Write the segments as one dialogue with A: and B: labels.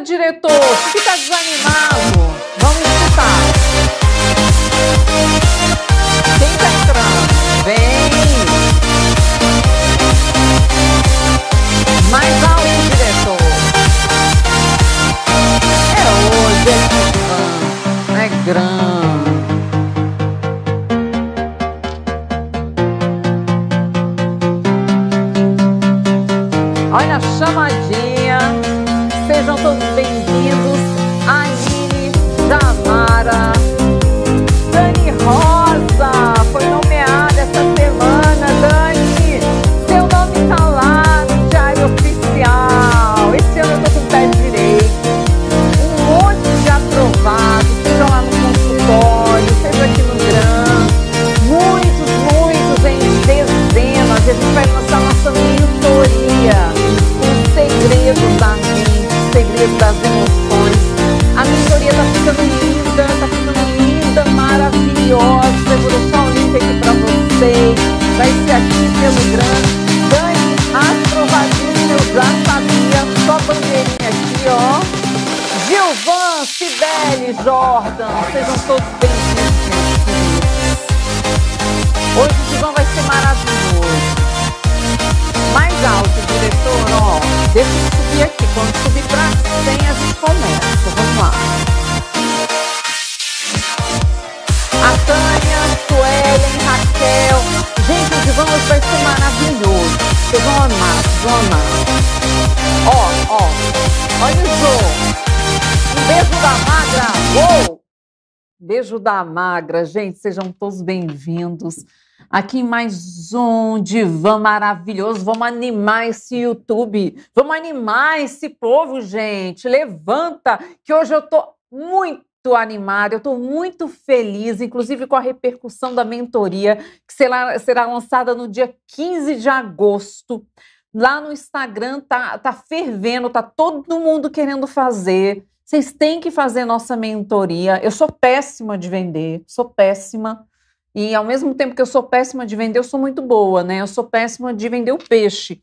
A: diretor! sejam todos bem-vindos. Hoje o divã vai ser maravilhoso. Mais alto, diretor, ó. Deixa eu subir aqui. Quando subir pra 100, a gente começa. Vamos lá. A Tânia, Suelen, Raquel. Gente, o divã hoje vai ser maravilhoso. Vocês vão amar, vocês vão amar. Ó, ó. Olha o jogo. Um beijo da magra. Uou! Beijo da Magra, gente, sejam todos bem-vindos aqui em mais um divã maravilhoso. Vamos animar esse YouTube, vamos animar esse povo, gente. Levanta, que hoje eu tô muito animada, eu estou muito feliz, inclusive com a repercussão da mentoria, que será, será lançada no dia 15 de agosto. Lá no Instagram tá, tá fervendo, tá todo mundo querendo fazer. Vocês têm que fazer nossa mentoria. Eu sou péssima de vender, sou péssima. E ao mesmo tempo que eu sou péssima de vender, eu sou muito boa, né? Eu sou péssima de vender o peixe.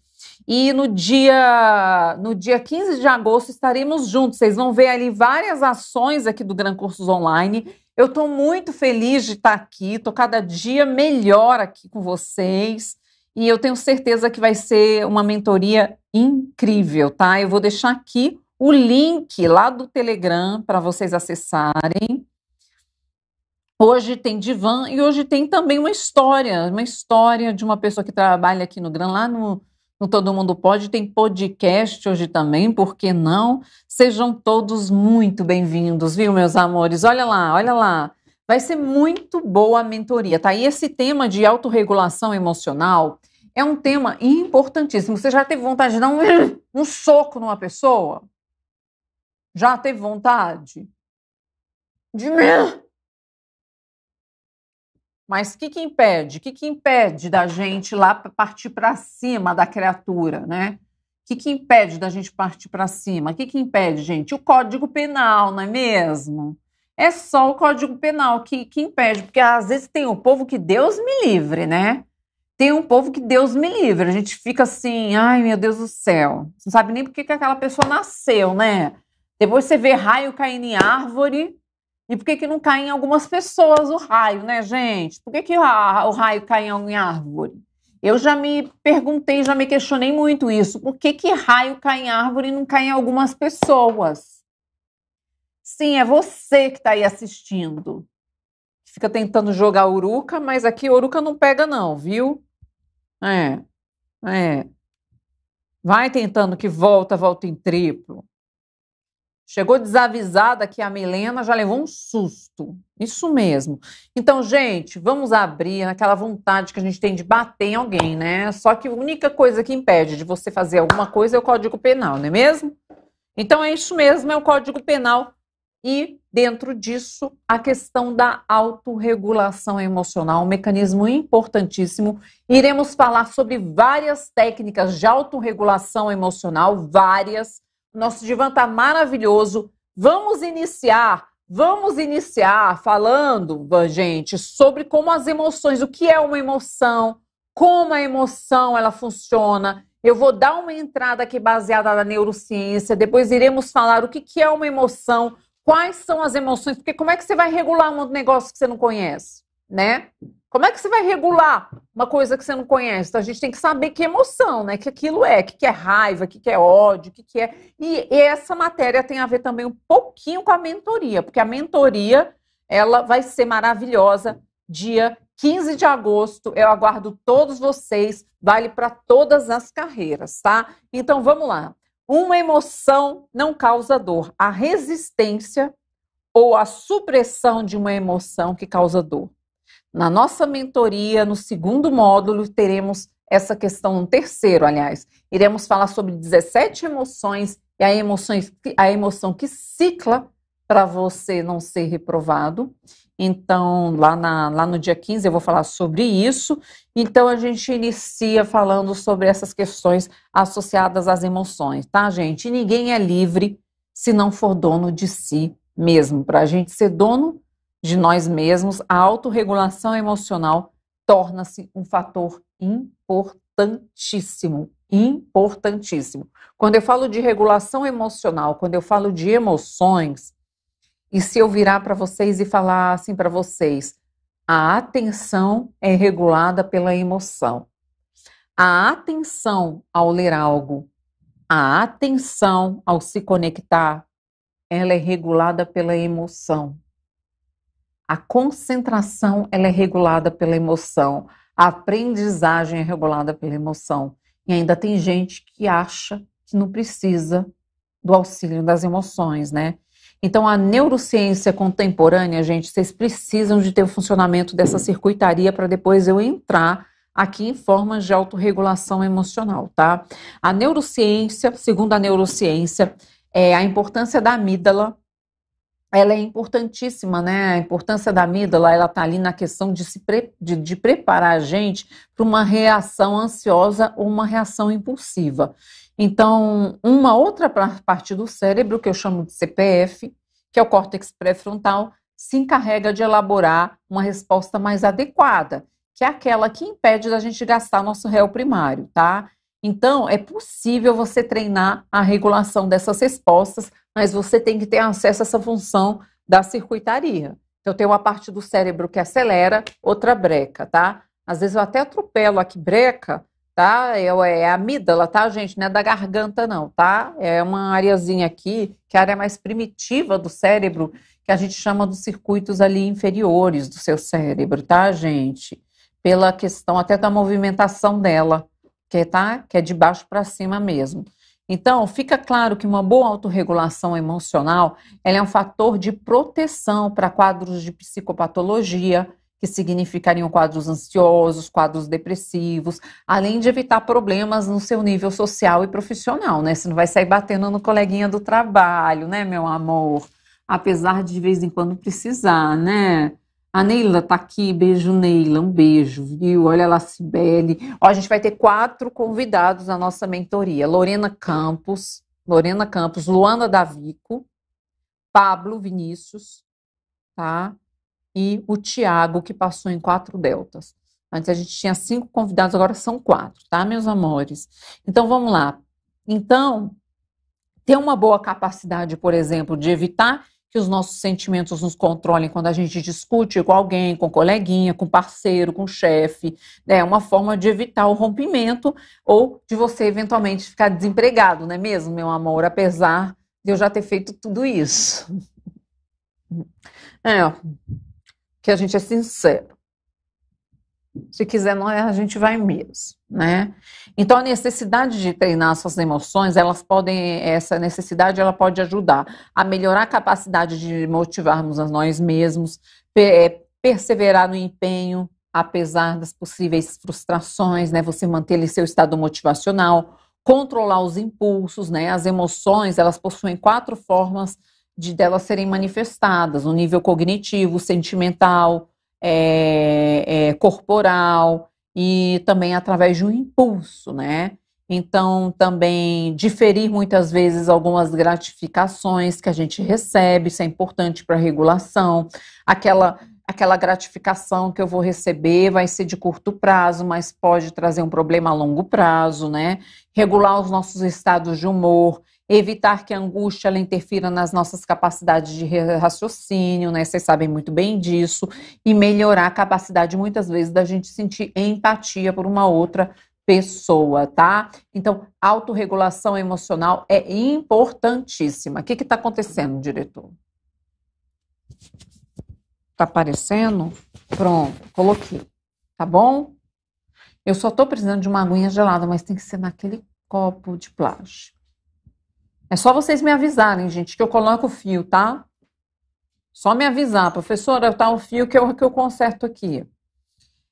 A: E no dia no dia 15 de agosto estaremos juntos. Vocês vão ver ali várias ações aqui do Gran Cursos Online. Eu estou muito feliz de estar aqui, estou cada dia melhor aqui com vocês. E eu tenho certeza que vai ser uma mentoria incrível, tá? Eu vou deixar aqui o link lá do Telegram para vocês acessarem. Hoje tem divã e hoje tem também uma história, uma história de uma pessoa que trabalha aqui no Gran, lá no, no Todo Mundo Pode, tem podcast hoje também, por que não? Sejam todos muito bem-vindos, viu, meus amores? Olha lá, olha lá. Vai ser muito boa a mentoria, tá? E esse tema de autorregulação emocional é um tema importantíssimo. Você já teve vontade de dar um, um soco numa pessoa? Já teve vontade? De Mas o que, que impede? O que, que impede da gente lá partir para cima da criatura, né? O que, que impede da gente partir para cima? O que, que impede, gente? O Código Penal, não é mesmo? É só o Código Penal que, que impede, porque às vezes tem um povo que Deus me livre, né? Tem um povo que Deus me livre. A gente fica assim, ai meu Deus do céu. Não sabe nem por que aquela pessoa nasceu, né? Depois você vê raio caindo em árvore. E por que, que não cai em algumas pessoas o raio, né, gente? Por que, que o raio cai em árvore? Eu já me perguntei, já me questionei muito isso. Por que, que raio cai em árvore e não cai em algumas pessoas? Sim, é você que está aí assistindo. Fica tentando jogar uruca, mas aqui uruca não pega, não, viu? É. É. Vai tentando que volta, volta em triplo. Chegou desavisada que a Milena, já levou um susto. Isso mesmo. Então, gente, vamos abrir aquela vontade que a gente tem de bater em alguém, né? Só que a única coisa que impede de você fazer alguma coisa é o Código Penal, não é mesmo? Então, é isso mesmo, é o Código Penal. E, dentro disso, a questão da autorregulação emocional, um mecanismo importantíssimo. Iremos falar sobre várias técnicas de autorregulação emocional, várias nosso divã está maravilhoso. Vamos iniciar, vamos iniciar falando, gente, sobre como as emoções, o que é uma emoção, como a emoção ela funciona. Eu vou dar uma entrada aqui baseada na neurociência, depois iremos falar o que, que é uma emoção, quais são as emoções, porque como é que você vai regular um negócio que você não conhece, né? Como é que você vai regular uma coisa que você não conhece? Então, a gente tem que saber que emoção, né? Que aquilo é, que, que é raiva, que, que é ódio, que, que é. E essa matéria tem a ver também um pouquinho com a mentoria, porque a mentoria ela vai ser maravilhosa dia 15 de agosto. Eu aguardo todos vocês, vale para todas as carreiras, tá? Então vamos lá. Uma emoção não causa dor. A resistência ou a supressão de uma emoção que causa dor. Na nossa mentoria, no segundo módulo, teremos essa questão, no terceiro, aliás. Iremos falar sobre 17 emoções e a emoção, a emoção que cicla para você não ser reprovado. Então, lá, na, lá no dia 15 eu vou falar sobre isso. Então, a gente inicia falando sobre essas questões associadas às emoções, tá, gente? ninguém é livre se não for dono de si mesmo. Para a gente ser dono de nós mesmos, a autorregulação emocional torna-se um fator importantíssimo. Importantíssimo. Quando eu falo de regulação emocional, quando eu falo de emoções, e se eu virar para vocês e falar assim para vocês, a atenção é regulada pela emoção. A atenção ao ler algo, a atenção ao se conectar, ela é regulada pela emoção. A concentração ela é regulada pela emoção, a aprendizagem é regulada pela emoção. E ainda tem gente que acha que não precisa do auxílio das emoções, né? Então, a neurociência contemporânea, gente, vocês precisam de ter o funcionamento dessa circuitaria para depois eu entrar aqui em formas de autorregulação emocional, tá? A neurociência, segundo a neurociência, é a importância da amígdala ela é importantíssima, né? A importância da amígdala, ela tá ali na questão de se pre... de, de preparar a gente para uma reação ansiosa ou uma reação impulsiva. Então, uma outra parte do cérebro, que eu chamo de CPF, que é o córtex pré-frontal, se encarrega de elaborar uma resposta mais adequada, que é aquela que impede da gente gastar nosso réu primário, tá? Então, é possível você treinar a regulação dessas respostas mas você tem que ter acesso a essa função da circuitaria. Então, tem uma parte do cérebro que acelera, outra breca, tá? Às vezes eu até atropelo aqui, breca, tá? É, é a é amígdala, tá, gente? Não é da garganta, não, tá? É uma areazinha aqui, que é a área mais primitiva do cérebro, que a gente chama dos circuitos ali inferiores do seu cérebro, tá, gente? Pela questão até da movimentação dela, que, é, tá? que é de baixo para cima mesmo. Então, fica claro que uma boa autorregulação emocional é um fator de proteção para quadros de psicopatologia, que significariam quadros ansiosos, quadros depressivos, além de evitar problemas no seu nível social e profissional, né? Você não vai sair batendo no coleguinha do trabalho, né, meu amor? Apesar de de vez em quando precisar, né? A Neila tá aqui, beijo Neila, um beijo, viu? Olha lá, Cibele. Ó, a gente vai ter quatro convidados na nossa mentoria. Lorena Campos, Lorena Campos, Luana Davico, Pablo Vinícius, tá? E o Tiago, que passou em quatro deltas. Antes a gente tinha cinco convidados, agora são quatro, tá, meus amores? Então vamos lá. Então, ter uma boa capacidade, por exemplo, de evitar que os nossos sentimentos nos controlem quando a gente discute com alguém, com coleguinha, com parceiro, com chefe. É né? uma forma de evitar o rompimento ou de você eventualmente ficar desempregado, não é mesmo, meu amor? Apesar de eu já ter feito tudo isso. É, que a gente é sincero. Se quiser, não é, a gente vai mesmo, né? Então a necessidade de treinar suas emoções, elas podem, essa necessidade ela pode ajudar a melhorar a capacidade de motivarmos a nós mesmos, é, perseverar no empenho, apesar das possíveis frustrações, né? Você manter ali seu estado motivacional, controlar os impulsos, né? As emoções, elas possuem quatro formas de delas serem manifestadas: o nível cognitivo, sentimental, é, é, corporal e também através de um impulso, né? Então, também diferir muitas vezes algumas gratificações que a gente recebe, isso é importante para a regulação. Aquela, aquela gratificação que eu vou receber vai ser de curto prazo, mas pode trazer um problema a longo prazo, né? Regular os nossos estados de humor evitar que a angústia ela interfira nas nossas capacidades de raciocínio, né? Vocês sabem muito bem disso, e melhorar a capacidade muitas vezes da gente sentir empatia por uma outra pessoa, tá? Então, autorregulação emocional é importantíssima. O que está acontecendo, diretor? Tá aparecendo? Pronto, coloquei. Tá bom? Eu só tô precisando de uma aguinha gelada, mas tem que ser naquele copo de plástico. É só vocês me avisarem, gente, que eu coloco o fio, tá? Só me avisar, professora, tá o fio que eu, que eu conserto aqui.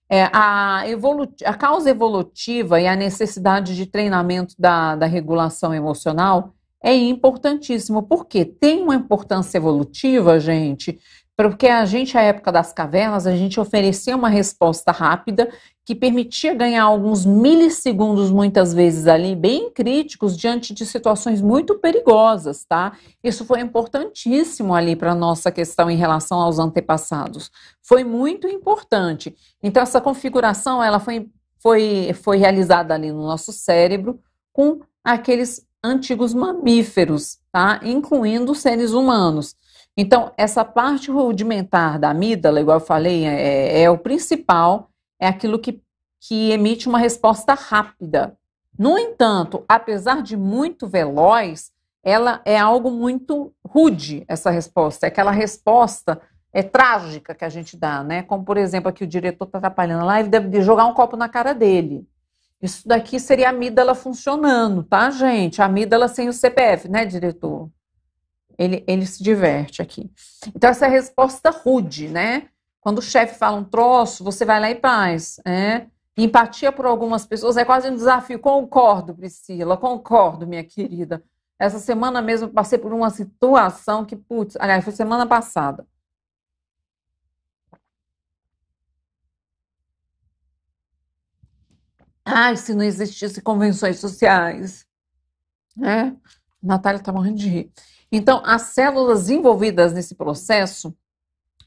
A: É, a, evolu a causa evolutiva e a necessidade de treinamento da, da regulação emocional é importantíssimo. porque Tem uma importância evolutiva, gente, porque a gente, à época das cavernas, a gente oferecia uma resposta rápida que permitia ganhar alguns milissegundos, muitas vezes ali, bem críticos, diante de situações muito perigosas, tá? Isso foi importantíssimo ali para a nossa questão em relação aos antepassados. Foi muito importante. Então, essa configuração, ela foi, foi, foi realizada ali no nosso cérebro com aqueles antigos mamíferos, tá? Incluindo seres humanos. Então, essa parte rudimentar da amígdala, igual eu falei, é, é o principal é aquilo que, que emite uma resposta rápida. No entanto, apesar de muito veloz, ela é algo muito rude, essa resposta. É aquela resposta é trágica que a gente dá, né? Como, por exemplo, aqui o diretor está atrapalhando lá, ele deve jogar um copo na cara dele. Isso daqui seria a amígdala funcionando, tá, gente? A amígdala sem o CPF, né, diretor? Ele, ele se diverte aqui. Então, essa é resposta rude, né? Quando o chefe fala um troço, você vai lá e paz, É? Empatia por algumas pessoas é quase um desafio. Concordo, Priscila, concordo, minha querida. Essa semana mesmo passei por uma situação que, putz, aliás, foi semana passada. Ai, se não existisse convenções sociais. Né? Natália está morrendo de rir. Então, as células envolvidas nesse processo,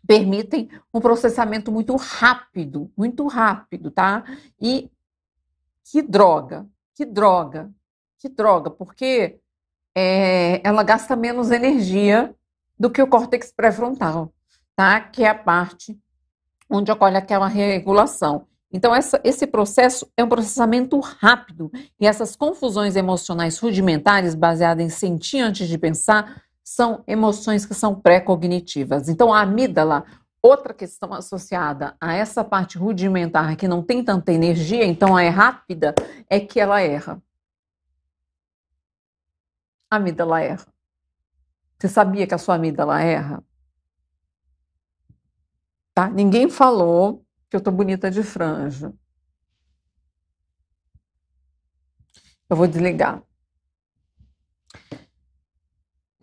A: permitem um processamento muito rápido, muito rápido, tá? E que droga, que droga, que droga, porque é, ela gasta menos energia do que o córtex pré-frontal, tá? Que é a parte onde ocorre aquela regulação. Então, essa, esse processo é um processamento rápido e essas confusões emocionais rudimentares, baseadas em sentir antes de pensar, são emoções que são pré-cognitivas. Então, a amígdala, outra questão associada a essa parte rudimentar que não tem tanta energia, então é rápida, é que ela erra. A amígdala erra. Você sabia que a sua amígdala erra? Tá? Ninguém falou que eu tô bonita de franja. Eu vou desligar.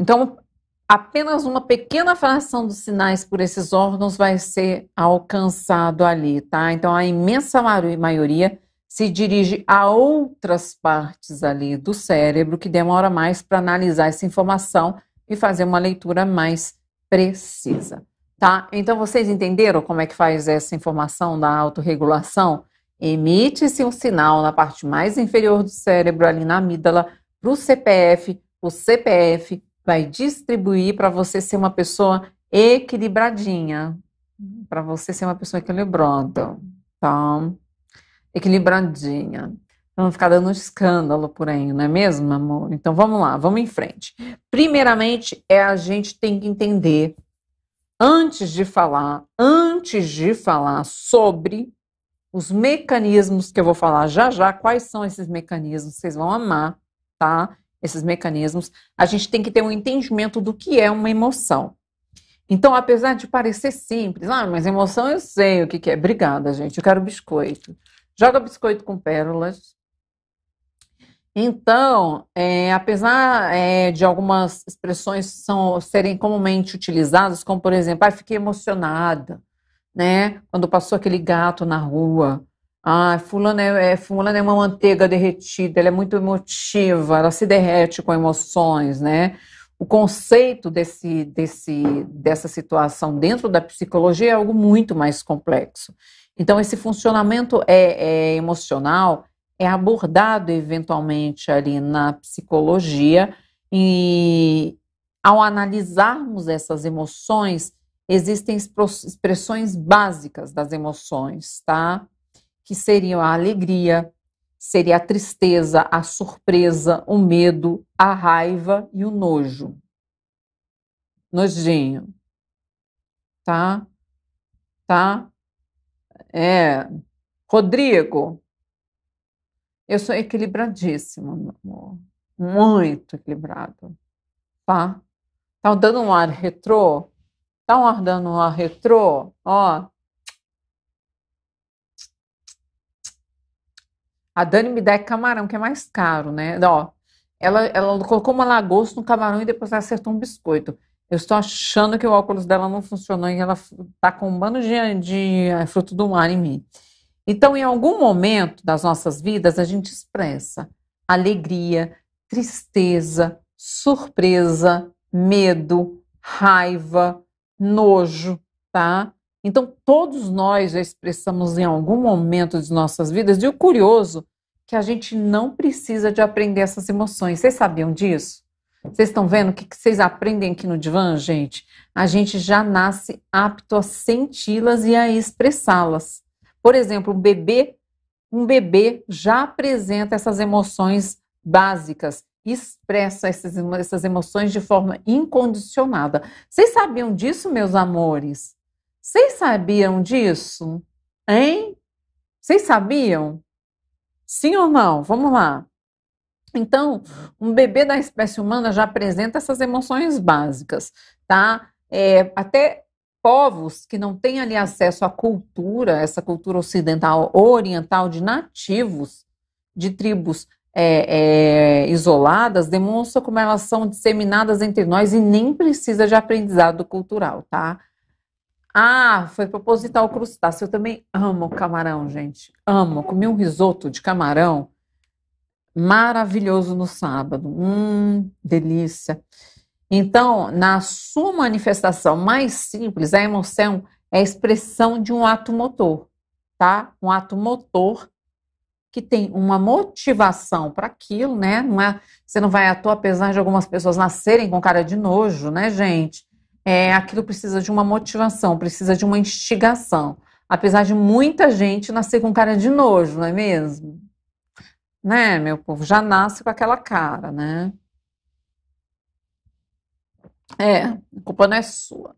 A: Então, apenas uma pequena fração dos sinais por esses órgãos vai ser alcançado ali, tá? Então, a imensa maioria se dirige a outras partes ali do cérebro que demora mais para analisar essa informação e fazer uma leitura mais precisa, tá? Então, vocês entenderam como é que faz essa informação da autorregulação? Emite-se um sinal na parte mais inferior do cérebro, ali na amígdala, para o CPF, o CPF vai distribuir para você ser uma pessoa equilibradinha, para você ser uma pessoa equilibrada, tá? Equilibradinha. Não ficar dando um escândalo por aí, não é mesmo, amor? Então vamos lá, vamos em frente. Primeiramente, é a gente tem que entender antes de falar, antes de falar sobre os mecanismos que eu vou falar já já, quais são esses mecanismos, vocês vão amar, tá? esses mecanismos, a gente tem que ter um entendimento do que é uma emoção. Então, apesar de parecer simples, ah, mas emoção eu sei o que, que é. Obrigada, gente, eu quero biscoito. Joga biscoito com pérolas. Então, é, apesar é, de algumas expressões são, serem comumente utilizadas, como por exemplo, ah, fiquei emocionada, né? Quando passou aquele gato na rua, ah, Fulano é, é, é uma manteiga derretida, ela é muito emotiva, ela se derrete com emoções, né? O conceito desse, desse, dessa situação dentro da psicologia é algo muito mais complexo. Então, esse funcionamento é, é emocional é abordado eventualmente ali na psicologia e ao analisarmos essas emoções, existem expressões básicas das emoções, tá? que seriam a alegria, seria a tristeza, a surpresa, o medo, a raiva e o nojo. Nojinho. Tá? Tá? É. Rodrigo, eu sou equilibradíssima, meu amor. Muito equilibrado. Tá? Tá dando um ar retrô? Tá um ar dando um ar retrô? Ó, A Dani me dá camarão, que é mais caro, né? Ó, ela, ela colocou uma lagosta no camarão e depois acertou um biscoito. Eu estou achando que o óculos dela não funcionou e ela está com um bando de, de é, fruto do mar em mim. Então, em algum momento das nossas vidas, a gente expressa alegria, tristeza, surpresa, medo, raiva, nojo, tá? Então, todos nós já expressamos em algum momento de nossas vidas, e o curioso que a gente não precisa de aprender essas emoções. Vocês sabiam disso? Vocês estão vendo o que vocês aprendem aqui no divã, gente? A gente já nasce apto a senti-las e a expressá-las. Por exemplo, um bebê, um bebê já apresenta essas emoções básicas, expressa essas, essas emoções de forma incondicionada. Vocês sabiam disso, meus amores? Vocês sabiam disso? Hein? Vocês sabiam? Sim ou não? Vamos lá. Então, um bebê da espécie humana já apresenta essas emoções básicas, tá? É, até povos que não têm ali acesso à cultura, essa cultura ocidental oriental de nativos, de tribos é, é, isoladas, demonstra como elas são disseminadas entre nós e nem precisa de aprendizado cultural, tá? Ah, foi proposital crustáceo. Eu também amo camarão, gente. Amo. Comi um risoto de camarão maravilhoso no sábado. Hum, delícia. Então, na sua manifestação mais simples, a emoção é a expressão de um ato motor, tá? Um ato motor que tem uma motivação para aquilo, né? Não é, você não vai à toa, apesar de algumas pessoas nascerem com cara de nojo, né, gente? é, aquilo precisa de uma motivação, precisa de uma instigação. Apesar de muita gente nascer com cara de nojo, não é mesmo? Né, meu povo? Já nasce com aquela cara, né? É, a culpa não é sua.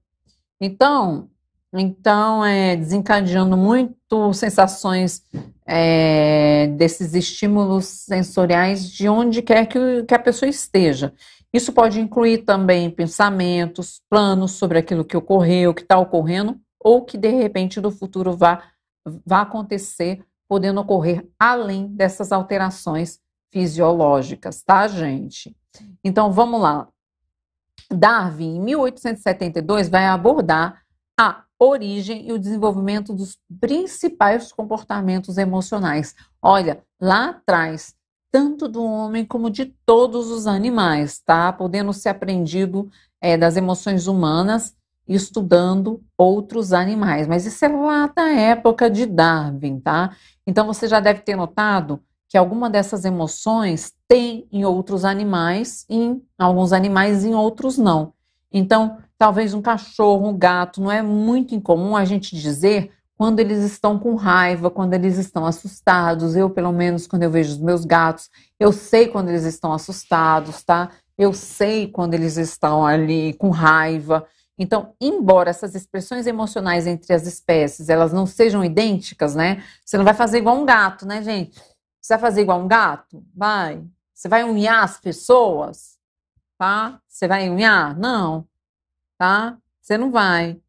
A: Então, então é desencadeando muito sensações é, desses estímulos sensoriais de onde quer que, que a pessoa esteja. Isso pode incluir também pensamentos, planos sobre aquilo que ocorreu, que está ocorrendo, ou que de repente do futuro vá, vá acontecer, podendo ocorrer além dessas alterações fisiológicas, tá, gente? Então vamos lá. Darwin, em 1872, vai abordar a origem e o desenvolvimento dos principais comportamentos emocionais. Olha, lá atrás tanto do homem como de todos os animais, tá? Podendo ser aprendido é, das emoções humanas estudando outros animais. Mas isso é lá da época de Darwin, tá? Então você já deve ter notado que alguma dessas emoções tem em outros animais, em alguns animais, em outros não. Então, talvez um cachorro, um gato, não é muito incomum a gente dizer quando eles estão com raiva, quando eles estão assustados. Eu, pelo menos, quando eu vejo os meus gatos, eu sei quando eles estão assustados, tá? Eu sei quando eles estão ali com raiva. Então, embora essas expressões emocionais entre as espécies elas não sejam idênticas, né? Você não vai fazer igual um gato, né, gente? Você vai fazer igual um gato? Vai. Você vai unhar as pessoas? Tá? Você vai unhar? Não. Tá? Você não vai.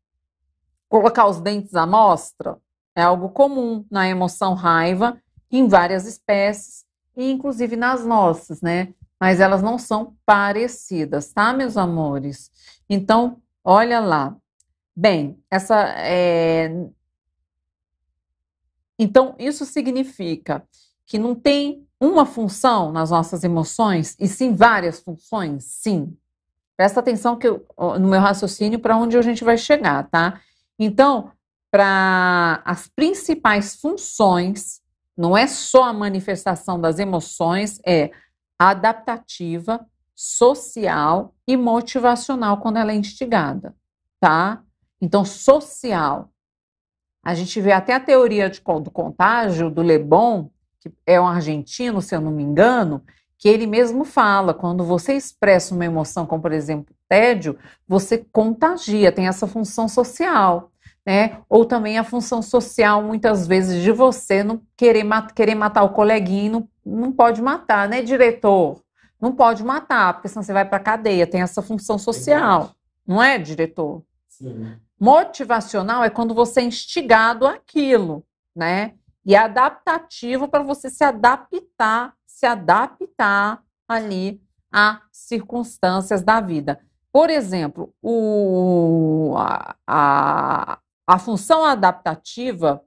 A: Colocar os dentes à mostra é algo comum na emoção raiva, em várias espécies, e inclusive nas nossas, né? Mas elas não são parecidas, tá, meus amores? Então, olha lá. Bem, essa é... Então, isso significa que não tem uma função nas nossas emoções, e sim várias funções? Sim. Presta atenção que eu, no meu raciocínio para onde a gente vai chegar, tá? Então, para as principais funções, não é só a manifestação das emoções, é adaptativa, social e motivacional quando ela é instigada, tá? Então, social. A gente vê até a teoria de, do contágio do Lebon, que é um argentino, se eu não me engano, que ele mesmo fala, quando você expressa uma emoção, como por exemplo tédio, você contagia, tem essa função social. Né? Ou também a função social, muitas vezes, de você não querer, mat querer matar o coleguinho, não, não pode matar, né, diretor? Não pode matar, porque senão você vai para cadeia. Tem essa função social, não é, diretor? Sim. Motivacional é quando você é instigado àquilo, né? E é adaptativo para você se adaptar se adaptar ali a circunstâncias da vida. Por exemplo, o, a, a, a função adaptativa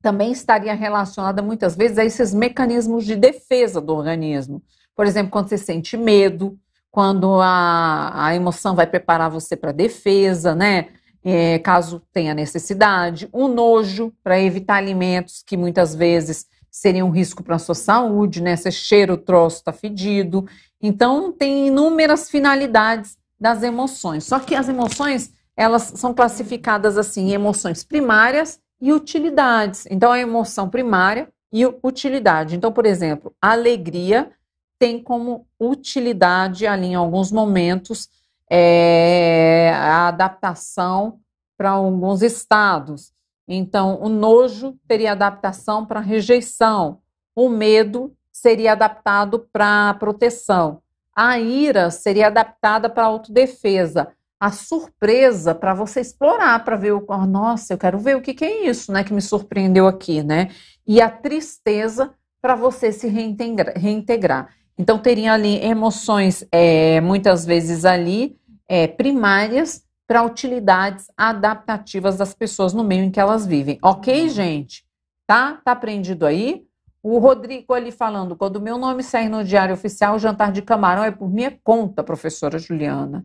A: também estaria relacionada muitas vezes a esses mecanismos de defesa do organismo. Por exemplo, quando você sente medo, quando a, a emoção vai preparar você para defesa, né? É, caso tenha necessidade, o um nojo para evitar alimentos que muitas vezes seria um risco para a sua saúde, né? Se cheiro, o troço, está fedido. Então, tem inúmeras finalidades das emoções. Só que as emoções, elas são classificadas assim, em emoções primárias e utilidades. Então, a emoção primária e utilidade. Então, por exemplo, a alegria tem como utilidade ali em alguns momentos é, a adaptação para alguns estados. Então, o nojo teria adaptação para rejeição, o medo seria adaptado para proteção, a ira seria adaptada para autodefesa, a surpresa para você explorar, para ver o, ah, nossa, eu quero ver o que, que é isso, né, que me surpreendeu aqui, né? E a tristeza para você se reintegra reintegrar. Então, teriam ali emoções, é, muitas vezes ali, é, primárias, para utilidades adaptativas das pessoas no meio em que elas vivem. Ok, uhum. gente? Tá? Tá aprendido aí? O Rodrigo ali falando, quando meu nome sai no diário oficial, o jantar de camarão é por minha conta, professora Juliana.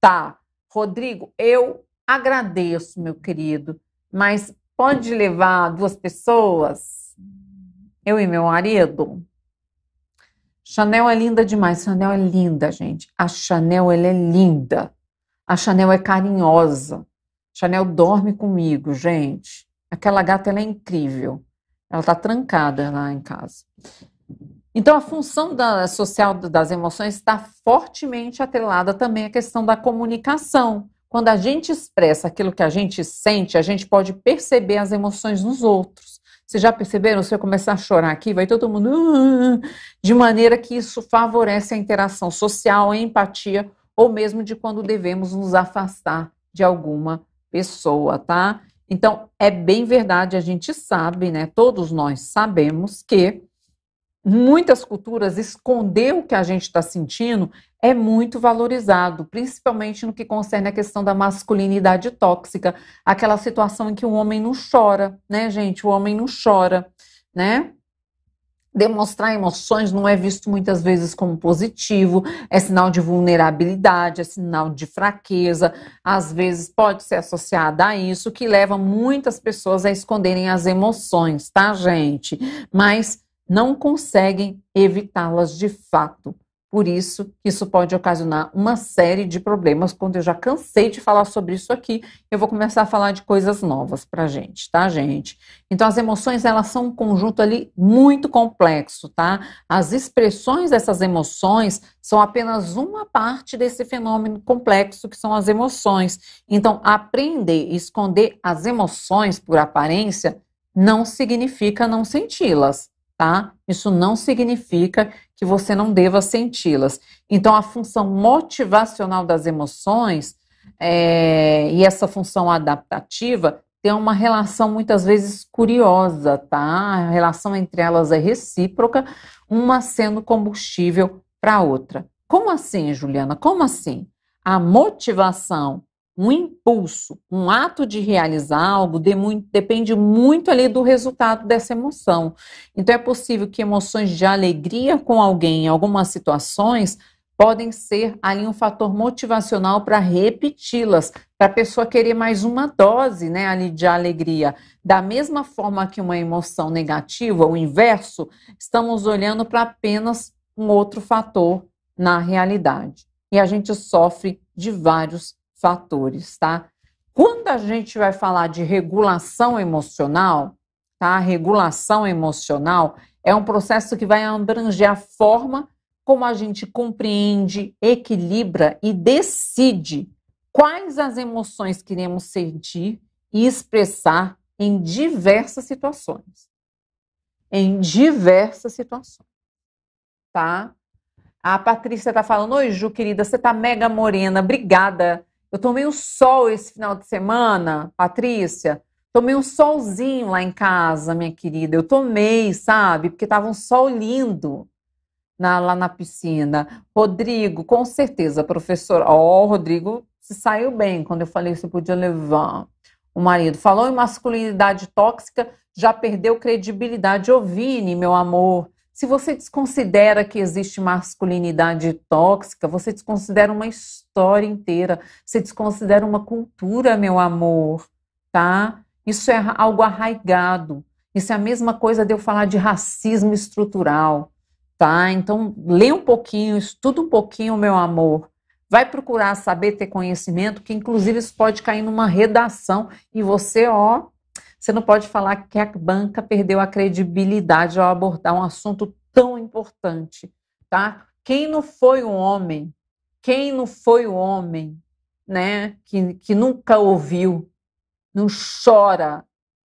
A: Tá. Rodrigo, eu agradeço, meu querido, mas pode levar duas pessoas? Eu e meu marido? Chanel é linda demais. Chanel é linda, gente. A Chanel, ela é linda. A Chanel é carinhosa. Chanel dorme comigo, gente. Aquela gata ela é incrível. Ela está trancada lá em casa. Então, a função da, social das emoções está fortemente atrelada também à questão da comunicação. Quando a gente expressa aquilo que a gente sente, a gente pode perceber as emoções nos outros. Vocês já perceberam? Se eu começar a chorar aqui, vai todo mundo. Ah", de maneira que isso favorece a interação social, a empatia ou mesmo de quando devemos nos afastar de alguma pessoa, tá? Então, é bem verdade, a gente sabe, né? Todos nós sabemos que muitas culturas esconder o que a gente está sentindo é muito valorizado, principalmente no que concerne a questão da masculinidade tóxica, aquela situação em que o homem não chora, né, gente? O homem não chora, né? demonstrar emoções não é visto muitas vezes como positivo, é sinal de vulnerabilidade, é sinal de fraqueza, às vezes pode ser associada a isso, que leva muitas pessoas a esconderem as emoções, tá, gente? Mas não conseguem evitá-las de fato. Por isso, isso pode ocasionar uma série de problemas. Quando eu já cansei de falar sobre isso aqui, eu vou começar a falar de coisas novas para gente, tá, gente? Então, as emoções elas são um conjunto ali muito complexo, tá? As expressões dessas emoções são apenas uma parte desse fenômeno complexo que são as emoções. Então, aprender e esconder as emoções por aparência não significa não senti-las tá? Isso não significa que você não deva senti-las. Então, a função motivacional das emoções é, e essa função adaptativa tem uma relação muitas vezes curiosa, tá? A relação entre elas é recíproca, uma sendo combustível para a outra. Como assim, Juliana? Como assim? A motivação um impulso, um ato de realizar algo de muito, depende muito ali do resultado dessa emoção. Então é possível que emoções de alegria com alguém em algumas situações podem ser ali um fator motivacional para repeti-las, para a pessoa querer mais uma dose, né, ali de alegria. Da mesma forma que uma emoção negativa, o inverso, estamos olhando para apenas um outro fator na realidade. E a gente sofre de vários fatores, tá? Quando a gente vai falar de regulação emocional, tá? A regulação emocional é um processo que vai abranger a forma como a gente compreende, equilibra e decide quais as emoções queremos sentir e expressar em diversas situações. Em diversas situações. Tá? A Patrícia tá falando: Oi, Ju, querida, você tá mega morena. Obrigada eu tomei um sol esse final de semana, Patrícia. Tomei um solzinho lá em casa, minha querida. Eu tomei, sabe? Porque tava um sol lindo na, lá na piscina. Rodrigo, com certeza, professor. Ó, oh, Rodrigo se saiu bem quando eu falei que você podia levar o marido. Falou em masculinidade tóxica, já perdeu credibilidade. Ô, Vini, meu amor, se você desconsidera que existe masculinidade tóxica, você desconsidera uma história inteira, você desconsidera uma cultura, meu amor, tá? Isso é algo arraigado. Isso é a mesma coisa de eu falar de racismo estrutural, tá? Então, lê um pouquinho, estuda um pouquinho, meu amor. Vai procurar saber, ter conhecimento, que inclusive isso pode cair numa redação e você, ó, você não pode falar que a banca perdeu a credibilidade ao abordar um assunto tão importante, tá? Quem não foi um homem, quem não foi um homem, né, que, que nunca ouviu, não chora,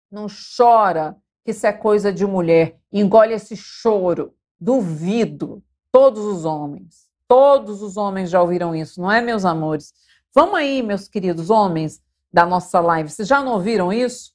A: não chora que isso é coisa de mulher, engole esse choro, duvido, todos os homens, todos os homens já ouviram isso, não é, meus amores? Vamos aí, meus queridos homens da nossa live, vocês já não ouviram isso?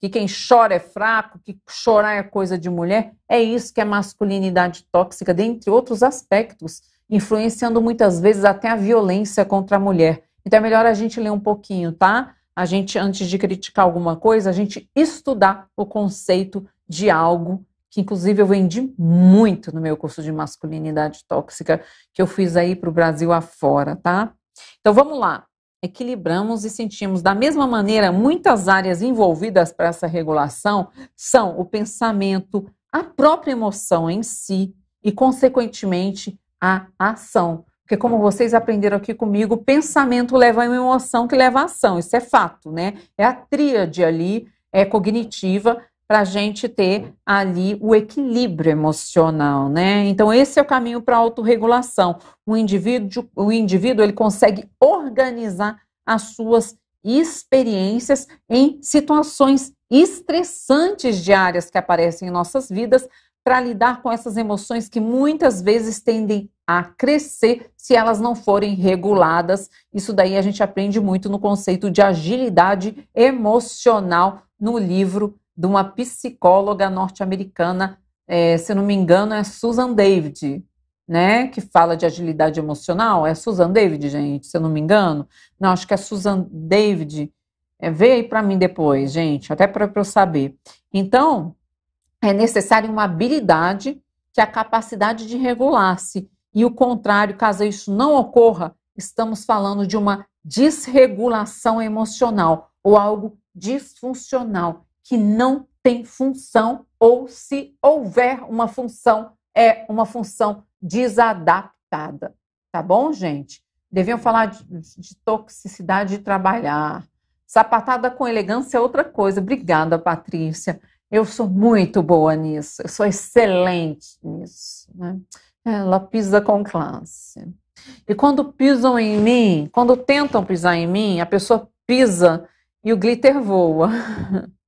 A: que quem chora é fraco, que chorar é coisa de mulher. É isso que é masculinidade tóxica, dentre outros aspectos, influenciando muitas vezes até a violência contra a mulher. Então é melhor a gente ler um pouquinho, tá? A gente, antes de criticar alguma coisa, a gente estudar o conceito de algo que inclusive eu vendi muito no meu curso de masculinidade tóxica que eu fiz aí para o Brasil afora, tá? Então vamos lá equilibramos e sentimos. Da mesma maneira, muitas áreas envolvidas para essa regulação são o pensamento, a própria emoção em si e, consequentemente, a ação. Porque, como vocês aprenderam aqui comigo, pensamento leva a uma emoção que leva a ação, isso é fato, né? É a tríade ali, é cognitiva, para a gente ter ali o equilíbrio emocional, né? Então esse é o caminho para a autorregulação. O indivíduo, o indivíduo ele consegue organizar as suas experiências em situações estressantes diárias que aparecem em nossas vidas para lidar com essas emoções que muitas vezes tendem a crescer se elas não forem reguladas. Isso daí a gente aprende muito no conceito de agilidade emocional no livro de uma psicóloga norte-americana, é, se não me engano, é Susan David, né? Que fala de agilidade emocional. É Susan David, gente, se não me engano. Não, acho que é Susan David. É, vê aí para mim depois, gente, até para eu saber. Então, é necessário uma habilidade que é a capacidade de regular-se. E o contrário, caso isso não ocorra, estamos falando de uma desregulação emocional ou algo disfuncional que não tem função ou se houver uma função é uma função desadaptada, tá bom, gente? Deviam falar de, de toxicidade de trabalhar. Sapatada com elegância é outra coisa. Obrigada, Patrícia. Eu sou muito boa nisso. Eu sou excelente nisso. Né? Ela pisa com classe. E quando pisam em mim, quando tentam pisar em mim, a pessoa pisa e o glitter voa.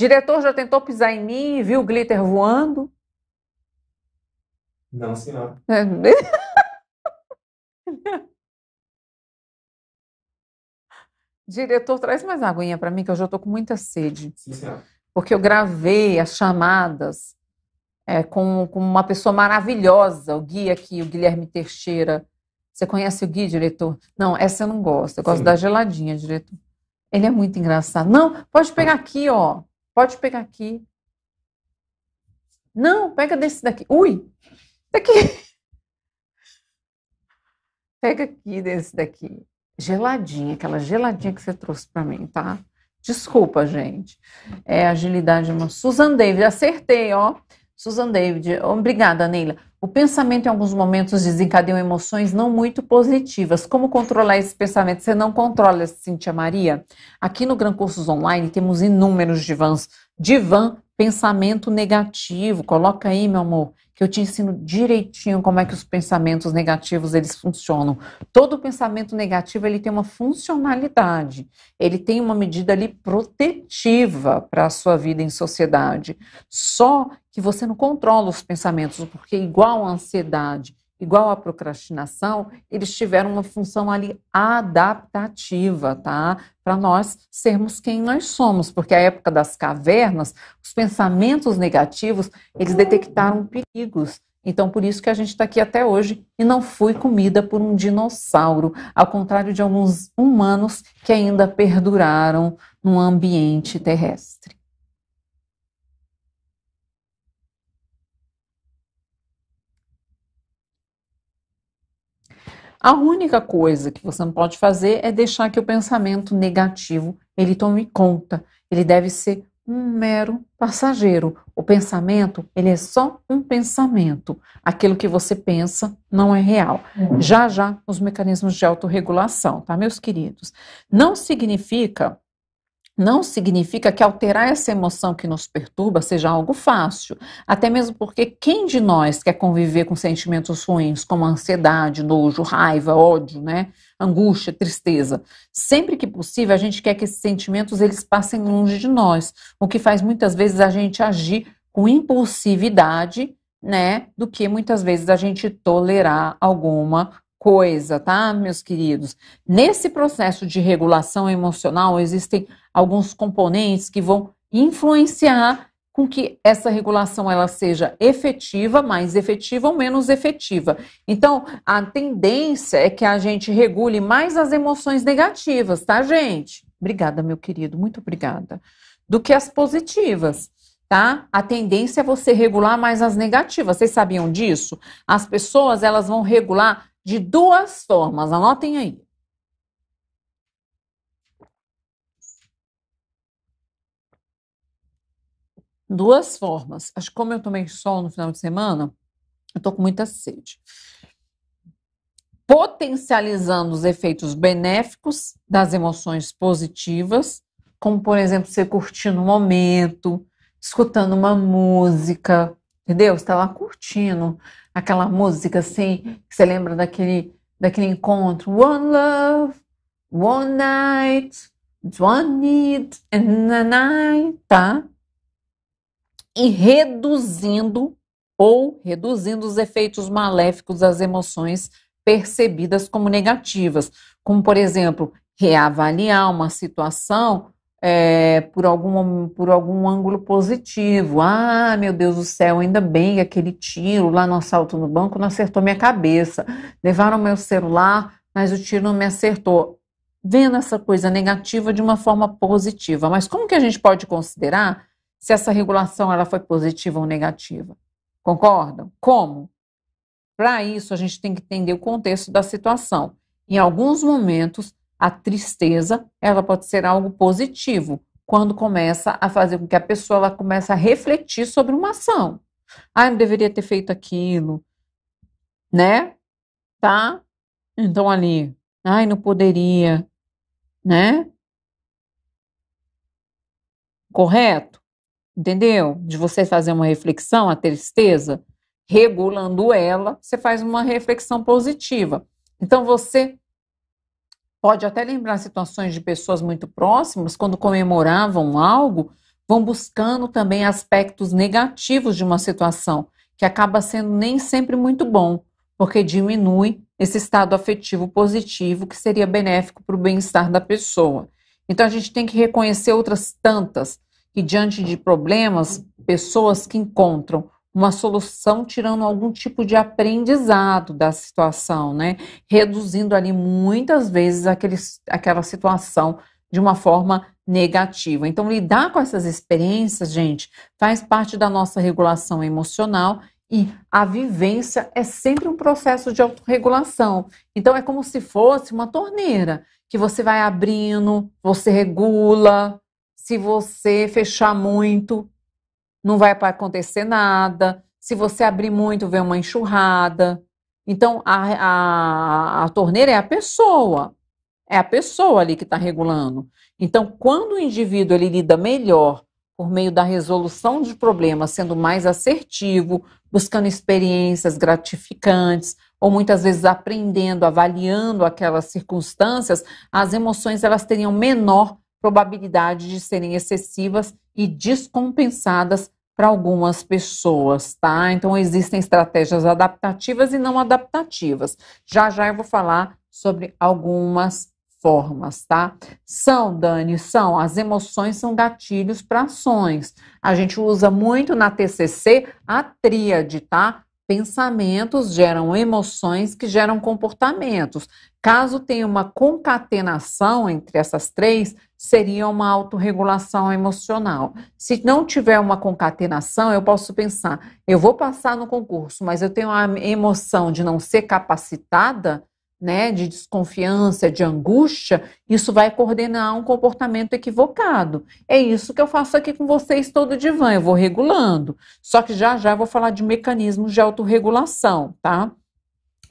A: Diretor já tentou pisar em mim e viu o glitter voando? Não, senhor. É... Diretor, traz mais aguinha para mim, que eu já estou com muita sede. Sim, Porque eu gravei as chamadas é, com, com uma pessoa maravilhosa, o guia aqui, o Guilherme Teixeira. Você conhece o Gui, diretor? Não, essa eu não gosto. Eu gosto Sim. da geladinha, diretor. Ele é muito engraçado. Não, pode pegar aqui, ó. Pode pegar aqui. Não, pega desse daqui. Ui, daqui. Pega aqui desse daqui. Geladinha, aquela geladinha que você trouxe para mim, tá? Desculpa, gente. É agilidade, uma Susan David, acertei, ó. Susan David, obrigada, Neila. O pensamento, em alguns momentos, desencadeia emoções não muito positivas. Como controlar esse pensamento? Você não controla, Cintia Maria? Aqui no Gran Cursos Online temos inúmeros divãs. divã pensamento negativo. Coloca aí, meu amor que eu te ensino direitinho como é que os pensamentos negativos eles funcionam. Todo pensamento negativo ele tem uma funcionalidade, ele tem uma medida ali protetiva para a sua vida em sociedade. Só que você não controla os pensamentos, porque igual a ansiedade, igual à procrastinação, eles tiveram uma função ali adaptativa, tá? Para nós sermos quem nós somos, porque a época das cavernas, os pensamentos negativos, eles detectaram perigos. Então, por isso que a gente está aqui até hoje e não foi comida por um dinossauro, ao contrário de alguns humanos que ainda perduraram no ambiente terrestre. A única coisa que você não pode fazer é deixar que o pensamento negativo ele tome conta. Ele deve ser um mero passageiro. O pensamento, ele é só um pensamento. Aquilo que você pensa não é real. Hum. Já já os mecanismos de autorregulação, tá meus queridos? Não significa não significa que alterar essa emoção que nos perturba seja algo fácil, até mesmo porque quem de nós quer conviver com sentimentos ruins, como ansiedade, nojo, raiva, ódio, né? angústia, tristeza. Sempre que possível, a gente quer que esses sentimentos eles passem longe de nós, o que faz muitas vezes a gente agir com impulsividade, né, do que muitas vezes a gente tolerar alguma coisa, tá, meus queridos? Nesse processo de regulação emocional, existem alguns componentes que vão influenciar com que essa regulação ela seja efetiva, mais efetiva ou menos efetiva. Então, a tendência é que a gente regule mais as emoções negativas, tá, gente? Obrigada, meu querido, muito obrigada. Do que as positivas tá? A tendência é você regular mais as negativas. Vocês sabiam disso? As pessoas elas vão regular de duas formas. Anotem aí. Duas formas. Acho que como eu tomei sol no final de semana, eu tô com muita sede. Potencializando os efeitos benéficos das emoções positivas, como por exemplo, você curtindo um momento, escutando uma música, entendeu? Você está lá curtindo aquela música assim, que você lembra daquele, daquele encontro. One love, one night, one need and a night, tá? E reduzindo ou reduzindo os efeitos maléficos das emoções percebidas como negativas, como por exemplo, reavaliar uma situação é, por, algum, por algum ângulo positivo. Ah, meu Deus do céu, ainda bem que aquele tiro lá no assalto no banco não acertou minha cabeça. Levaram meu celular, mas o tiro não me acertou. Vendo essa coisa negativa de uma forma positiva. Mas como que a gente pode considerar se essa regulação ela foi positiva ou negativa? Concordam? Como? Para isso, a gente tem que entender o contexto da situação. Em alguns momentos, a tristeza, ela pode ser algo positivo, quando começa a fazer com que a pessoa ela comece a refletir sobre uma ação. Ah, não deveria ter feito aquilo, né? Tá? Então ali, ai, não poderia, né? Correto? Entendeu? De você fazer uma reflexão, a tristeza, regulando ela, você faz uma reflexão positiva. Então você pode até lembrar situações de pessoas muito próximas, quando comemoravam algo, vão buscando também aspectos negativos de uma situação, que acaba sendo nem sempre muito bom, porque diminui esse estado afetivo positivo que seria benéfico para o bem-estar da pessoa. Então a gente tem que reconhecer outras tantas que diante de problemas, pessoas que encontram uma solução tirando algum tipo de aprendizado da situação, né? Reduzindo ali muitas vezes aquele, aquela situação de uma forma negativa. Então, lidar com essas experiências, gente, faz parte da nossa regulação emocional e a vivência é sempre um processo de autorregulação. Então, é como se fosse uma torneira que você vai abrindo, você regula. Se você fechar muito, não vai acontecer nada. Se você abrir muito, vem uma enxurrada. Então, a, a, a torneira é a pessoa. É a pessoa ali que está regulando. Então, quando o indivíduo ele lida melhor por meio da resolução de problemas, sendo mais assertivo, buscando experiências gratificantes, ou muitas vezes aprendendo, avaliando aquelas circunstâncias, as emoções elas teriam menor probabilidade de serem excessivas e descompensadas para algumas pessoas, tá? Então existem estratégias adaptativas e não adaptativas. Já já eu vou falar sobre algumas formas, tá? São, Dani, são. As emoções são gatilhos para ações. A gente usa muito na TCC a tríade, tá? Pensamentos geram emoções que geram comportamentos. Caso tenha uma concatenação entre essas três, seria uma autorregulação emocional. Se não tiver uma concatenação, eu posso pensar, eu vou passar no concurso, mas eu tenho a emoção de não ser capacitada, né, de desconfiança, de angústia, isso vai coordenar um comportamento equivocado. É isso que eu faço aqui com vocês todo divã, eu vou regulando. Só que já já eu vou falar de mecanismos de autorregulação, tá?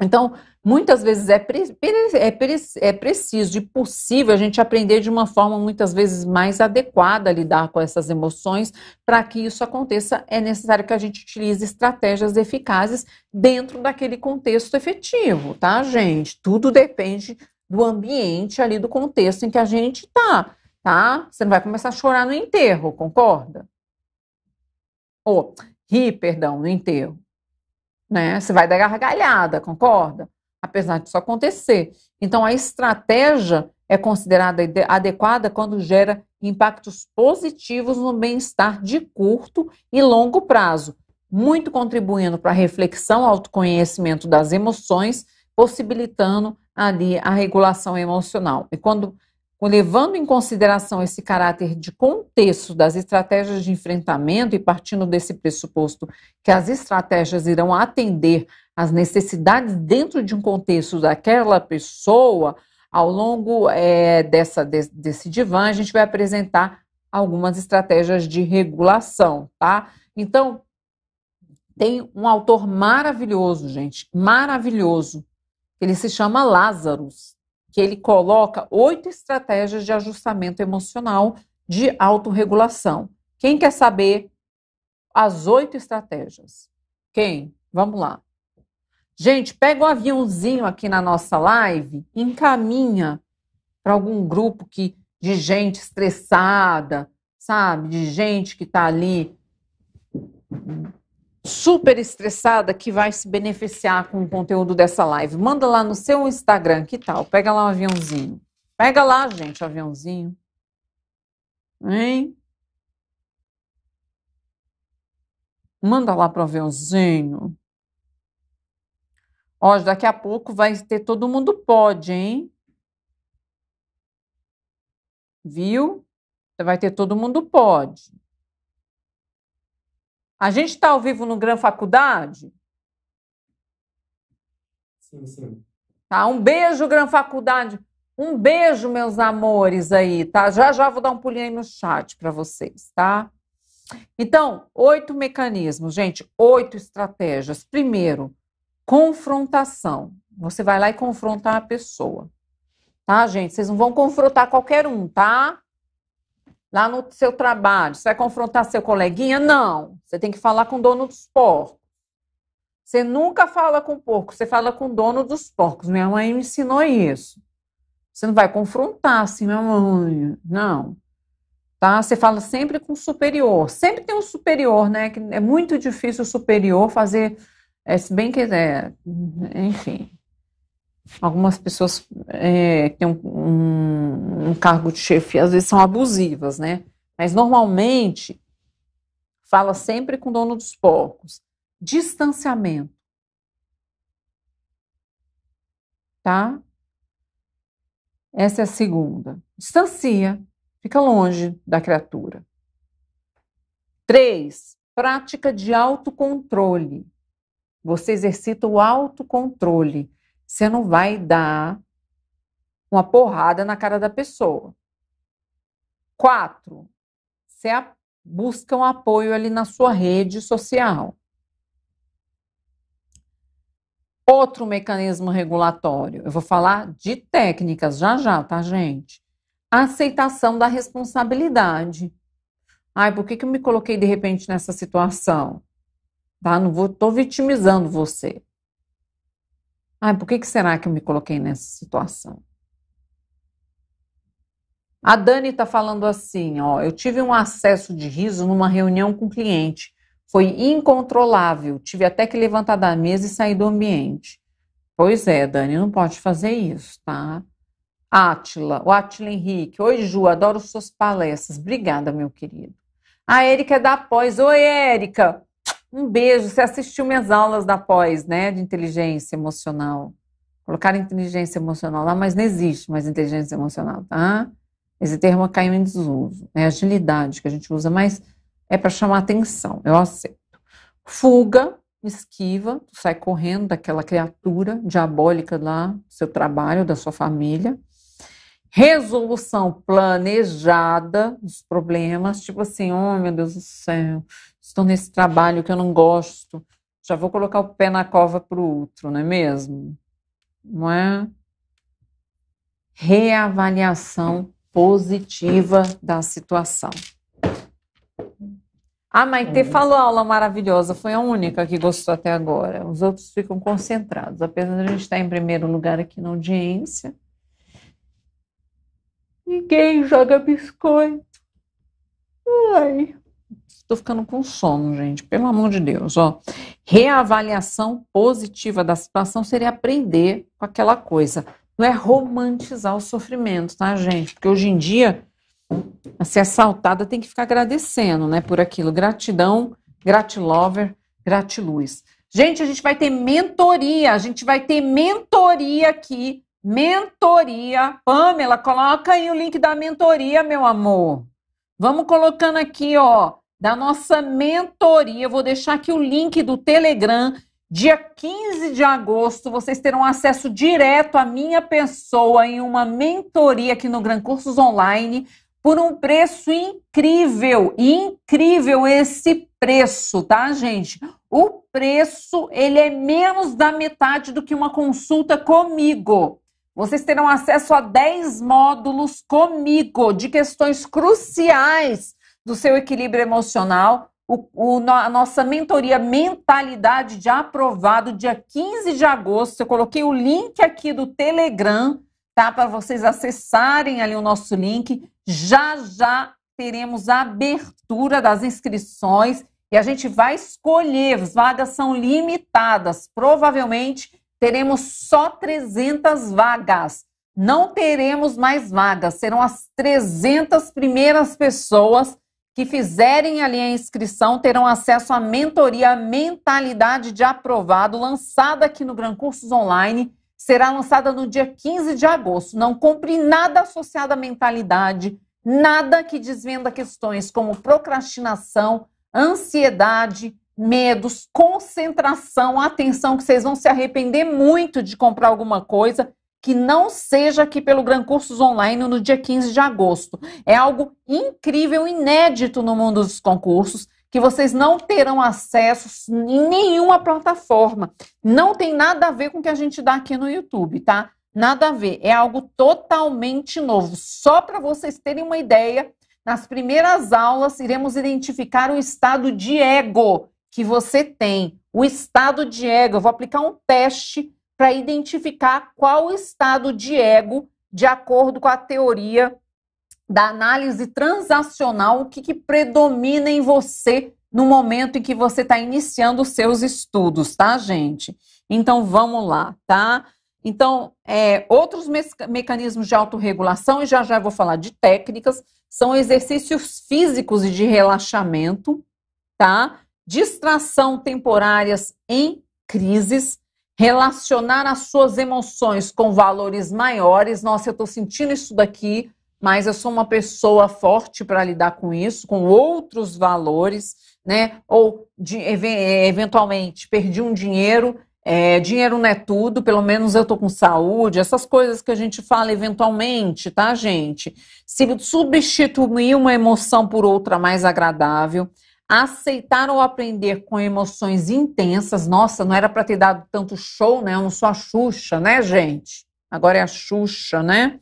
A: Então, Muitas vezes é, pre é, pre é preciso e possível a gente aprender de uma forma muitas vezes mais adequada a lidar com essas emoções. Para que isso aconteça, é necessário que a gente utilize estratégias eficazes dentro daquele contexto efetivo, tá, gente? Tudo depende do ambiente ali, do contexto em que a gente está, tá? Você não vai começar a chorar no enterro, concorda? Ou oh, rir, perdão, no enterro. Né? Você vai dar gargalhada, concorda? apesar disso acontecer. Então, a estratégia é considerada adequada quando gera impactos positivos no bem-estar de curto e longo prazo, muito contribuindo para a reflexão, autoconhecimento das emoções, possibilitando ali a regulação emocional. E quando levando em consideração esse caráter de contexto das estratégias de enfrentamento e partindo desse pressuposto que as estratégias irão atender às necessidades dentro de um contexto daquela pessoa, ao longo é, dessa, desse, desse divã, a gente vai apresentar algumas estratégias de regulação, tá? Então, tem um autor maravilhoso, gente, maravilhoso. Ele se chama Lázaro que ele coloca oito estratégias de ajustamento emocional de autorregulação. Quem quer saber as oito estratégias? Quem? Vamos lá. Gente, pega o um aviãozinho aqui na nossa live, encaminha para algum grupo que de gente estressada, sabe? De gente que está ali super estressada que vai se beneficiar com o conteúdo dessa live. Manda lá no seu Instagram, que tal? Pega lá um aviãozinho. Pega lá, gente, um aviãozinho. Hein? Manda lá pro aviãozinho. Ó, daqui a pouco vai ter todo mundo pode, hein? Viu? Vai ter todo mundo pode. A gente está ao vivo no Gran Faculdade? Sim, sim. Tá, um beijo, Gran Faculdade. Um beijo, meus amores aí, tá? Já já vou dar um pulinho aí no chat para vocês, tá? Então, oito mecanismos, gente, oito estratégias. Primeiro, confrontação. Você vai lá e confrontar a pessoa. Tá, gente? Vocês não vão confrontar qualquer um, tá? lá no seu trabalho, você vai confrontar seu coleguinha? Não. Você tem que falar com o dono dos porcos. Você nunca fala com o porco, você fala com o dono dos porcos. Minha mãe me ensinou isso. Você não vai confrontar assim, minha mãe. Não. Tá? Você fala sempre com o superior. Sempre tem um superior, né? Que é muito difícil o superior fazer. É, se bem que. É, enfim. Algumas pessoas é, que têm um, um, um, cargo de chefia, às vezes são abusivas, né? Mas normalmente fala sempre com o dono dos porcos. Distanciamento. Tá? Essa é a segunda. Distancia, fica longe da criatura. Três, prática de autocontrole. Você exercita o autocontrole. Você não vai dar uma porrada na cara da pessoa. Quatro, você busca um apoio ali na sua rede social. Outro mecanismo regulatório, eu vou falar de técnicas já já, tá, gente? A aceitação da responsabilidade. Ai, por que, que eu me coloquei de repente nessa situação? Tá? Não vou, tô vitimizando você. Ah, por que, que será que eu me coloquei nessa situação? A Dani está falando assim, ó, eu tive um acesso de riso numa reunião com cliente. Foi incontrolável, tive até que levantar da mesa e sair do ambiente. Pois é, Dani, não pode fazer isso, tá? Átila, o Átila Henrique. Oi, Ju, adoro suas palestras. Obrigada, meu querido. A Érica é da Pós. Oi, Érica. Um beijo. Você assistiu minhas aulas da pós, né? De inteligência emocional. Colocaram inteligência emocional lá, mas não existe mais inteligência emocional, tá? Esse termo caiu em desuso. É né? agilidade que a gente usa, mas é para chamar atenção. Eu aceito. Fuga, esquiva, tu sai correndo daquela criatura diabólica lá, do seu trabalho, da sua família. Resolução planejada dos problemas, tipo assim, oh meu Deus do céu, estou nesse trabalho que eu não gosto, já vou colocar o pé na cova para o outro, não é mesmo? Não é? Reavaliação positiva da situação. A ah, Maite uhum. falou a aula maravilhosa, foi a única que gostou até agora. Os outros ficam concentrados, apesar de a gente estar tá em primeiro lugar aqui na audiência. Ninguém joga biscoito. Ai. Estou ficando com sono, gente, pelo amor de Deus, ó. Reavaliação positiva da situação seria aprender com aquela coisa. Não é romantizar o sofrimento, tá, gente? Porque hoje em dia, ser assaltada tem que ficar agradecendo, né, por aquilo. Gratidão, gratilover, gratiluz. Gente, a gente vai ter mentoria, a gente vai ter mentoria aqui, mentoria. Pamela, coloca aí o link da mentoria, meu amor. Vamos colocando aqui, ó da nossa mentoria. vou deixar aqui o link do Telegram. Dia 15 de agosto, vocês terão acesso direto à minha pessoa em uma mentoria aqui no Gran Cursos Online por um preço incrível. Incrível esse preço, tá, gente? O preço, ele é menos da metade do que uma consulta comigo. Vocês terão acesso a 10 módulos comigo de questões cruciais do seu equilíbrio emocional. O, o, a nossa mentoria Mentalidade de Aprovado, dia 15 de agosto. Eu coloquei o link aqui do Telegram, tá? Para vocês acessarem ali o nosso link. Já já teremos a abertura das inscrições e a gente vai escolher. As vagas são limitadas. Provavelmente teremos só 300 vagas. Não teremos mais vagas, serão as 300 primeiras pessoas que fizerem ali a inscrição terão acesso à mentoria Mentalidade de Aprovado, lançada aqui no Gran Cursos Online. Será lançada no dia 15 de agosto. Não compre nada associado à mentalidade, nada que desvenda questões como procrastinação, ansiedade, medos, concentração, atenção, que vocês vão se arrepender muito de comprar alguma coisa que não seja aqui pelo Gran Cursos Online no dia 15 de agosto. É algo incrível, inédito no mundo dos concursos, que vocês não terão acesso em nenhuma plataforma. Não tem nada a ver com o que a gente dá aqui no YouTube, tá? Nada a ver. É algo totalmente novo. Só para vocês terem uma ideia, nas primeiras aulas iremos identificar o estado de ego que você tem. O estado de ego. Eu vou aplicar um teste para identificar qual estado de ego, de acordo com a teoria da análise transacional, o que, que predomina em você no momento em que você está iniciando os seus estudos, tá, gente? Então vamos lá, tá? Então, é, outros me mecanismos de autorregulação, e já já vou falar de técnicas, são exercícios físicos e de relaxamento, tá? Distração temporárias em crises, relacionar as suas emoções com valores maiores. Nossa, eu estou sentindo isso daqui, mas eu sou uma pessoa forte para lidar com isso, com outros valores, né? Ou de, é, eventualmente perdi um dinheiro, é, dinheiro não é tudo, pelo menos eu estou com saúde, essas coisas que a gente fala eventualmente, tá, gente? Se substituir uma emoção por outra mais agradável, aceitar ou aprender com emoções intensas. Nossa, não era para ter dado tanto show, né? Eu não sou a Xuxa, né, gente? Agora é a Xuxa, né?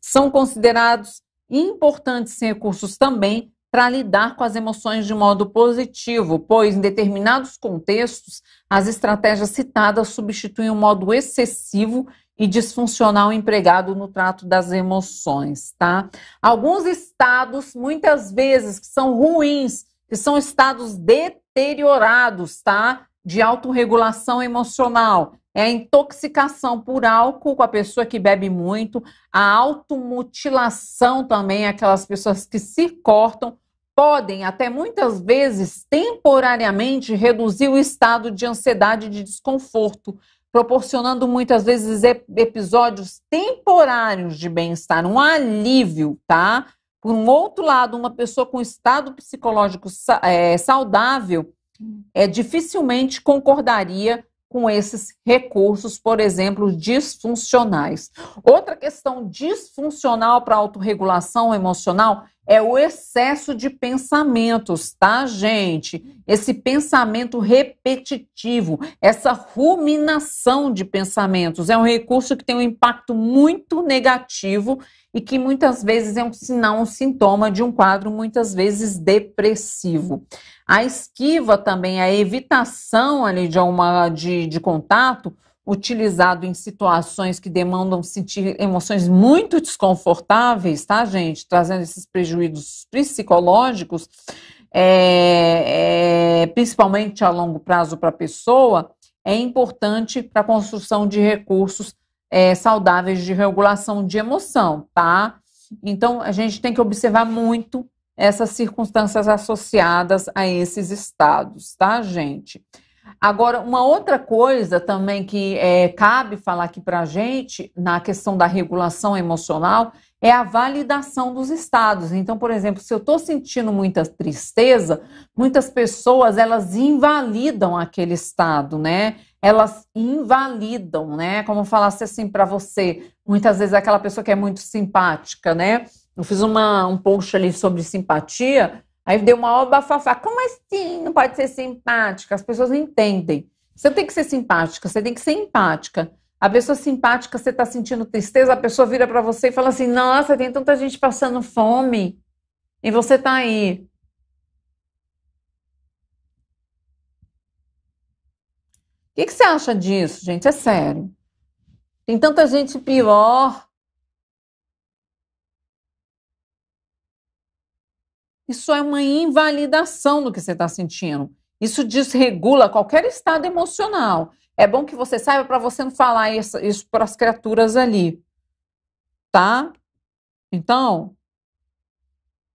A: São considerados importantes recursos também para lidar com as emoções de modo positivo, pois em determinados contextos, as estratégias citadas substituem o um modo excessivo e disfuncional empregado no trato das emoções, tá? Alguns estados, muitas vezes, que são ruins que são estados deteriorados, tá? De autorregulação emocional. É a intoxicação por álcool com a pessoa que bebe muito, a automutilação também, aquelas pessoas que se cortam, podem até muitas vezes temporariamente reduzir o estado de ansiedade e de desconforto, proporcionando muitas vezes episódios temporários de bem-estar, um alívio, tá? Por um outro lado, uma pessoa com estado psicológico é, saudável é, dificilmente concordaria com esses recursos, por exemplo, disfuncionais. Outra questão disfuncional para autorregulação emocional é o excesso de pensamentos, tá, gente? Esse pensamento repetitivo, essa ruminação de pensamentos é um recurso que tem um impacto muito negativo e que muitas vezes é um sinal, um sintoma de um quadro muitas vezes depressivo. A esquiva também, a evitação ali de, uma, de, de contato, utilizado em situações que demandam sentir emoções muito desconfortáveis, tá, gente? Trazendo esses prejuízos psicológicos, é, é, principalmente a longo prazo para a pessoa, é importante para a construção de recursos é, saudáveis de regulação de emoção, tá? Então, a gente tem que observar muito essas circunstâncias associadas a esses estados, tá, gente? Agora, uma outra coisa também que é, cabe falar aqui para a gente, na questão da regulação emocional, é a validação dos estados. Então, por exemplo, se eu estou sentindo muita tristeza, muitas pessoas elas invalidam aquele estado, né? Elas invalidam, né? Como eu falasse assim para você, muitas vezes é aquela pessoa que é muito simpática, né? Eu fiz uma, um post ali sobre simpatia Aí deu uma bafafá. Como assim? Não pode ser simpática. As pessoas não entendem. Você tem que ser simpática, você tem que ser empática. A pessoa simpática, você está sentindo tristeza, a pessoa vira para você e fala assim: Nossa, tem tanta gente passando fome e você está aí. O que, que você acha disso, gente? É sério. Tem tanta gente pior Isso é uma invalidação do que você está sentindo. Isso desregula qualquer estado emocional. É bom que você saiba para você não falar isso, isso para as criaturas ali. Tá? Então,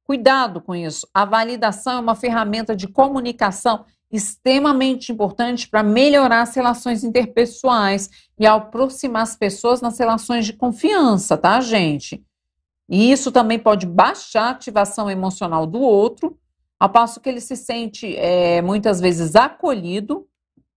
A: cuidado com isso. A validação é uma ferramenta de comunicação extremamente importante para melhorar as relações interpessoais e aproximar as pessoas nas relações de confiança, tá, gente? E isso também pode baixar a ativação emocional do outro, ao passo que ele se sente é, muitas vezes acolhido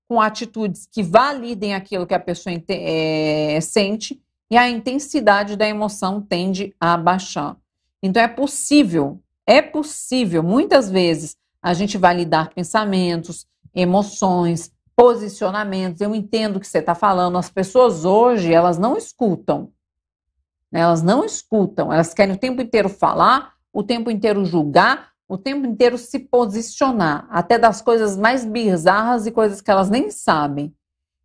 A: com atitudes que validem aquilo que a pessoa é, sente e a intensidade da emoção tende a baixar. Então é possível, é possível, muitas vezes a gente validar pensamentos, emoções, posicionamentos. Eu entendo o que você está falando. As pessoas hoje elas não escutam, né? Elas não escutam, elas querem o tempo inteiro falar, o tempo inteiro julgar, o tempo inteiro se posicionar, até das coisas mais bizarras e coisas que elas nem sabem.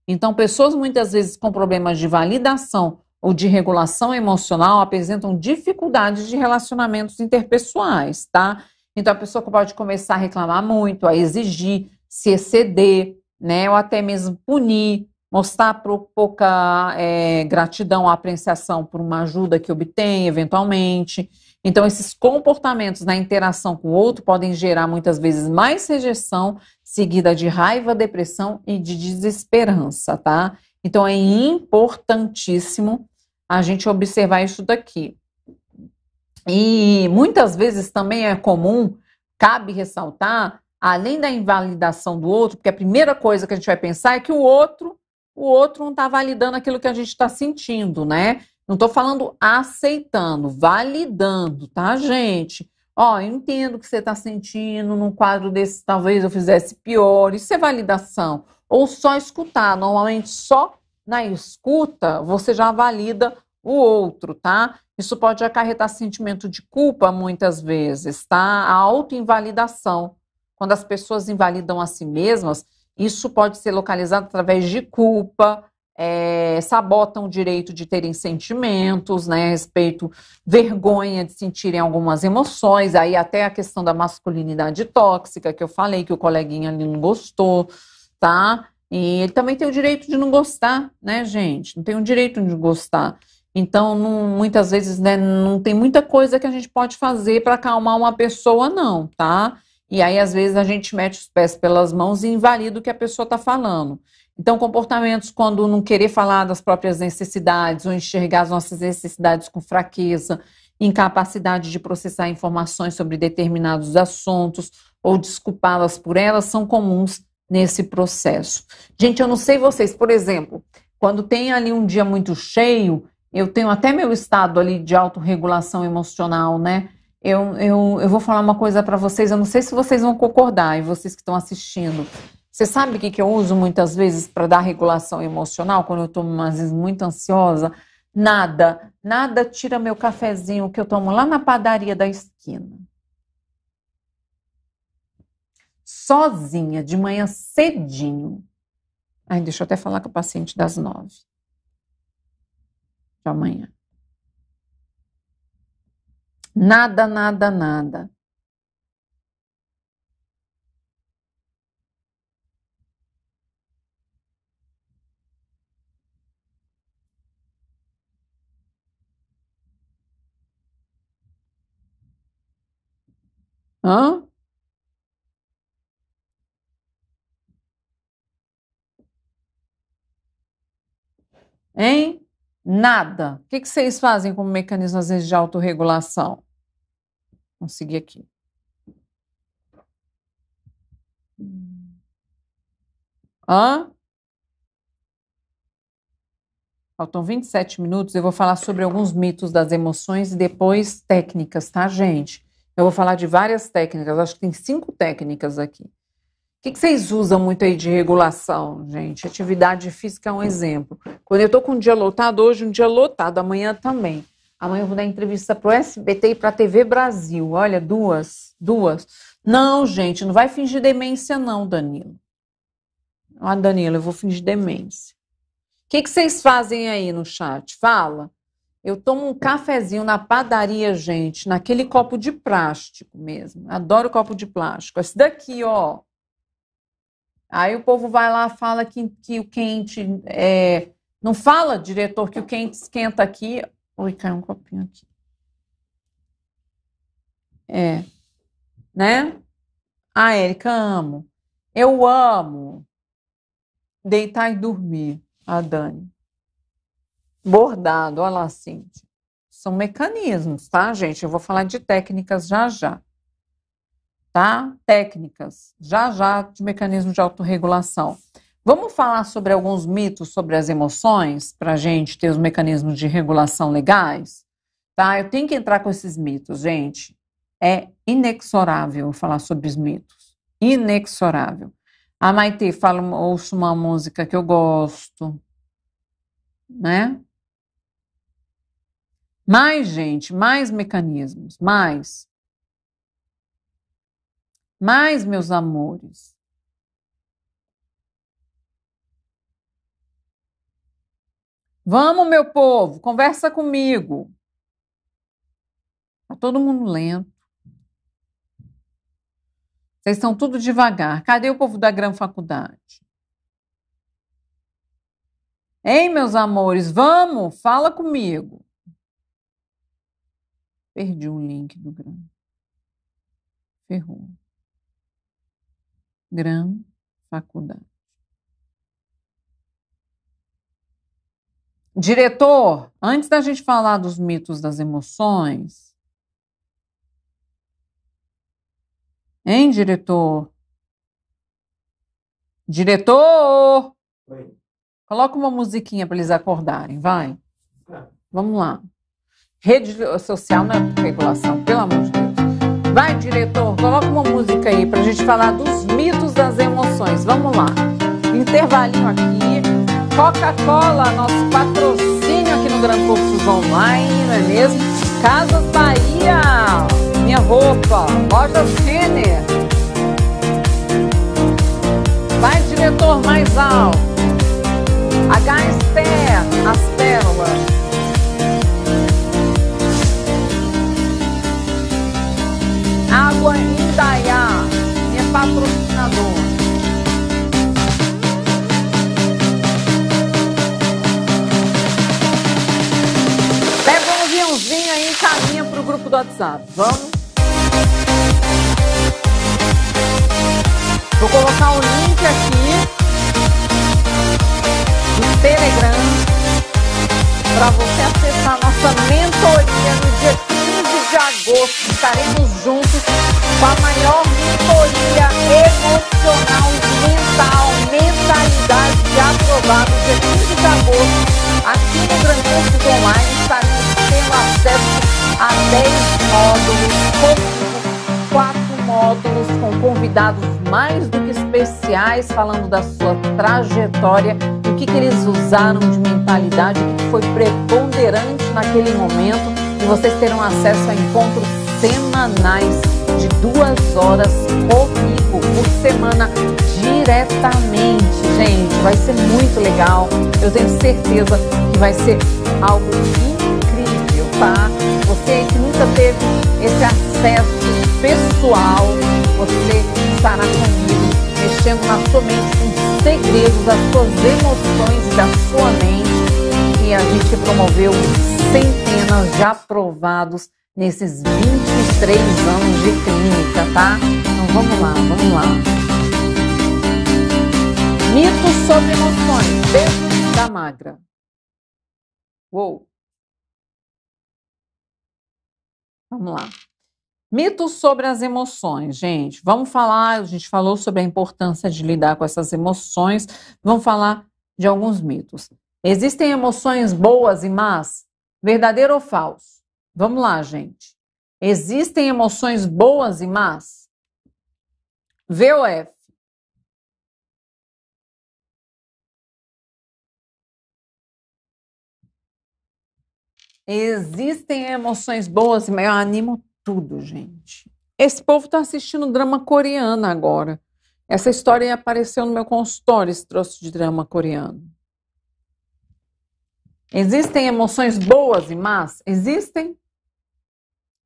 A: Então, pessoas muitas vezes com problemas de validação ou de regulação emocional apresentam dificuldades de relacionamentos interpessoais, tá? Então, a pessoa pode começar a reclamar muito, a exigir, se exceder, né? Ou até mesmo punir, mostrar pouca é, gratidão, apreciação por uma ajuda que obtém, eventualmente. Então, esses comportamentos na interação com o outro podem gerar muitas vezes mais rejeição, seguida de raiva, depressão e de desesperança, tá? Então, é importantíssimo a gente observar isso daqui. E muitas vezes também é comum, cabe ressaltar, além da invalidação do outro, porque a primeira coisa que a gente vai pensar é que o outro o outro não está validando aquilo que a gente está sentindo, né? Não estou falando aceitando, validando, tá, gente? Ó, eu entendo o que você está sentindo, num quadro desse talvez eu fizesse pior, isso é validação. Ou só escutar, normalmente só na escuta você já valida o outro, tá? Isso pode acarretar sentimento de culpa muitas vezes, tá? A autoinvalidação. Quando as pessoas invalidam a si mesmas, isso pode ser localizado através de culpa, é, sabotam o direito de terem sentimentos, né, a respeito, vergonha de sentirem algumas emoções, aí até a questão da masculinidade tóxica, que eu falei que o coleguinha ali não gostou, tá? E ele também tem o direito de não gostar, né, gente? Não tem o direito de gostar. Então, não, muitas vezes, né, não tem muita coisa que a gente pode fazer para acalmar uma pessoa, não, tá? E aí, às vezes, a gente mete os pés pelas mãos e invalida o que a pessoa está falando. Então, comportamentos quando não querer falar das próprias necessidades ou enxergar as nossas necessidades com fraqueza, incapacidade de processar informações sobre determinados assuntos ou desculpá-las por elas são comuns nesse processo. Gente, eu não sei vocês, por exemplo, quando tem ali um dia muito cheio, eu tenho até meu estado ali de autorregulação emocional, né? Eu, eu, eu vou falar uma coisa para vocês, eu não sei se vocês vão concordar, e vocês que estão assistindo. Você sabe o que, que eu uso muitas vezes para dar regulação emocional, quando eu estou às vezes muito ansiosa? Nada, nada tira meu cafezinho que eu tomo lá na padaria da esquina. Sozinha, de manhã cedinho. Ai, deixa eu até falar com a paciente das nove de amanhã. Nada, nada, nada. Hã? Hein? Nada. O que, vocês fazem como mecanismo, às vezes, de autorregulação? Vamos seguir aqui. Hã? Faltam 27 minutos. Eu vou falar sobre alguns mitos das emoções e depois técnicas, tá, gente? Eu vou falar de várias técnicas. Acho que tem cinco técnicas aqui que, que vocês usam muito aí de regulação, gente? Atividade física é um exemplo. Quando eu estou com um dia lotado, hoje um dia lotado, amanhã também. Amanhã eu vou dar entrevista para o SBT e para a TV Brasil. Olha, duas, duas. Não, gente, não vai fingir demência não, Danilo. Ah, Danilo, eu vou fingir demência. O que, que vocês fazem aí no chat? Fala. Eu tomo um cafezinho na padaria, gente, naquele copo de plástico mesmo. Adoro copo de plástico. Esse daqui, ó. Aí o povo vai lá fala que, que o quente. É... Não fala, diretor, que o quente esquenta aqui. Oi, caiu um copinho aqui. É. Né? Ah, Érica, amo. Eu amo deitar e dormir, a Dani. Bordado, olha lá, Cintia. São mecanismos, tá, gente? Eu vou falar de técnicas já já tá? Técnicas, já já de mecanismo de autorregulação. Vamos falar sobre alguns mitos sobre as emoções para a gente ter os mecanismos de regulação legais? Tá? Eu tenho que entrar com esses mitos, gente. É inexorável falar sobre os mitos. Inexorável. A Maite fala, ouço uma música que eu gosto, né? Mais gente, mais mecanismos, mais. Mas, meus amores, vamos, meu povo, conversa comigo. Tá todo mundo lento. Vocês estão tudo devagar. Cadê o povo da grande faculdade? Hein, meus amores, vamos, fala comigo. Perdi um link do grande. Ferrou. Gran Faculdade. Diretor, antes da gente falar dos mitos das emoções. Hein, diretor? Diretor! Oi. Coloca uma musiquinha para eles acordarem, vai. Ah. Vamos lá. Rede social não é regulação, pelo amor de Deus. Vai, diretor, coloca uma música aí pra gente falar dos mitos das emoções. Vamos lá. Intervalinho aqui. Coca-Cola, nosso patrocínio aqui no Gran Cursos Online, não é mesmo? Casas Bahia, minha roupa, loja Cine. Vai, diretor, mais alto. H-Ester, as pérolas. Água Indaiá, minha patrocinadora. Pega um aviãozinho aí e caminha pro grupo do WhatsApp. Vamos? Vou colocar o link aqui no Telegram para você acessar nossa mentoria no dia 15 de agosto. Estaremos juntos com a maior mentoria emocional, mental, mentalidade de aprovado, dia 15 de agosto, aqui no Grand Cursos Online, estaremos tendo acesso a 10 módulos comigo, 4 módulos com convidados mais do que especiais, falando da sua trajetória, o que, que eles usaram de mentalidade, o que foi preponderante naquele momento, e vocês terão acesso a encontros semanais duas horas comigo por semana diretamente, gente. Vai ser muito legal. Eu tenho certeza que vai ser algo incrível, tá? Você que nunca teve esse acesso pessoal, você estará comigo, mexendo na sua mente com segredos, das suas emoções, da sua mente. E a gente promoveu centenas de aprovados nesses 23 anos de clínica, tá? Então vamos lá, vamos lá. Mitos sobre emoções Beijo da magra. Uou! Vamos lá. Mitos sobre as emoções, gente. Vamos falar, a gente falou sobre a importância de lidar com essas emoções. Vamos falar de alguns mitos. Existem emoções boas e más? Verdadeiro ou falso? Vamos lá, gente. Existem emoções boas e más? VOF. Existem emoções boas e más. Eu animo tudo, gente. Esse povo está assistindo drama coreano agora. Essa história apareceu no meu consultório, esse troço de drama coreano. Existem emoções boas e más? Existem.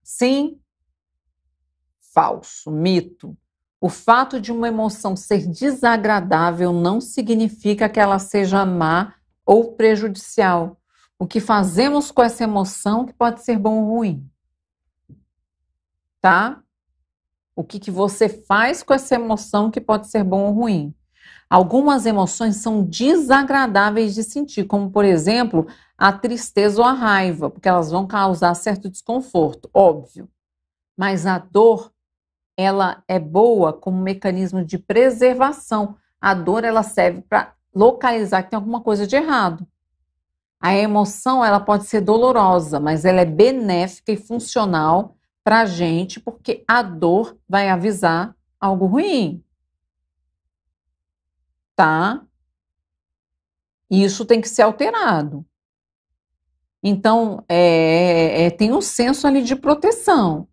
A: Sim? Falso, mito. O fato de uma emoção ser desagradável não significa que ela seja má ou prejudicial. O que fazemos com essa emoção que pode ser bom ou ruim. Tá? O que, que você faz com essa emoção que pode ser bom ou ruim. Algumas emoções são desagradáveis de sentir, como por exemplo, a tristeza ou a raiva, porque elas vão causar certo desconforto, óbvio. Mas a dor, ela é boa como mecanismo de preservação. A dor, ela serve para localizar que tem alguma coisa de errado. A emoção, ela pode ser dolorosa, mas ela é benéfica e funcional para a gente, porque a dor vai avisar algo ruim. Tá? E isso tem que ser alterado. Então, é, é, é, tem um senso ali de proteção.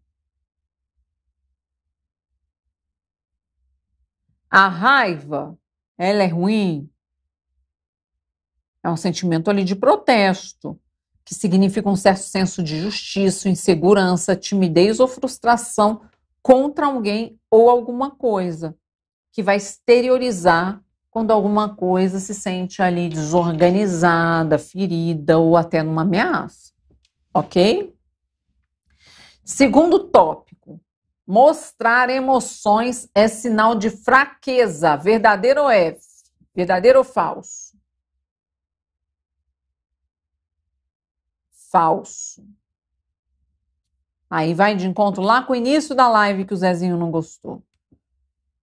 A: A raiva, ela é ruim. É um sentimento ali de protesto, que significa um certo senso de justiça, insegurança, timidez ou frustração contra alguém ou alguma coisa, que vai exteriorizar quando alguma coisa se sente ali desorganizada, ferida ou até numa ameaça, ok? Segundo tópico, mostrar emoções é sinal de fraqueza, verdadeiro ou é? Verdadeiro ou falso? Falso. Aí vai de encontro lá com o início da live que o Zezinho não gostou.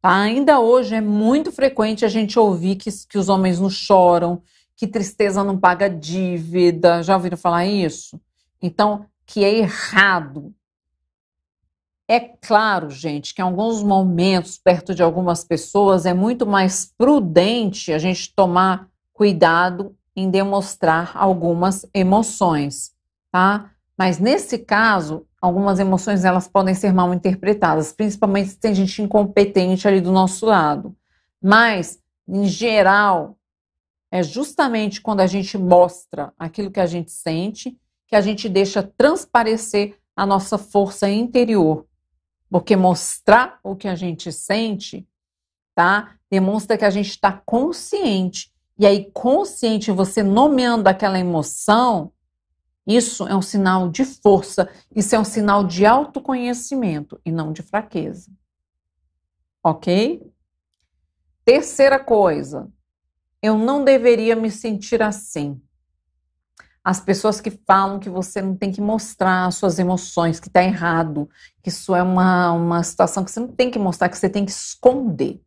A: Ainda hoje é muito frequente a gente ouvir que, que os homens não choram, que tristeza não paga dívida. Já ouviram falar isso? Então, que é errado. É claro, gente, que em alguns momentos, perto de algumas pessoas, é muito mais prudente a gente tomar cuidado em demonstrar algumas emoções, tá? Mas nesse caso, algumas emoções elas podem ser mal interpretadas, principalmente se tem gente incompetente ali do nosso lado. Mas, em geral, é justamente quando a gente mostra aquilo que a gente sente que a gente deixa transparecer a nossa força interior. Porque mostrar o que a gente sente, tá? Demonstra que a gente está consciente. E aí, consciente, você nomeando aquela emoção, isso é um sinal de força, isso é um sinal de autoconhecimento e não de fraqueza. Ok? Terceira coisa, eu não deveria me sentir assim. As pessoas que falam que você não tem que mostrar suas emoções, que está errado, que isso é uma, uma situação que você não tem que mostrar, que você tem que esconder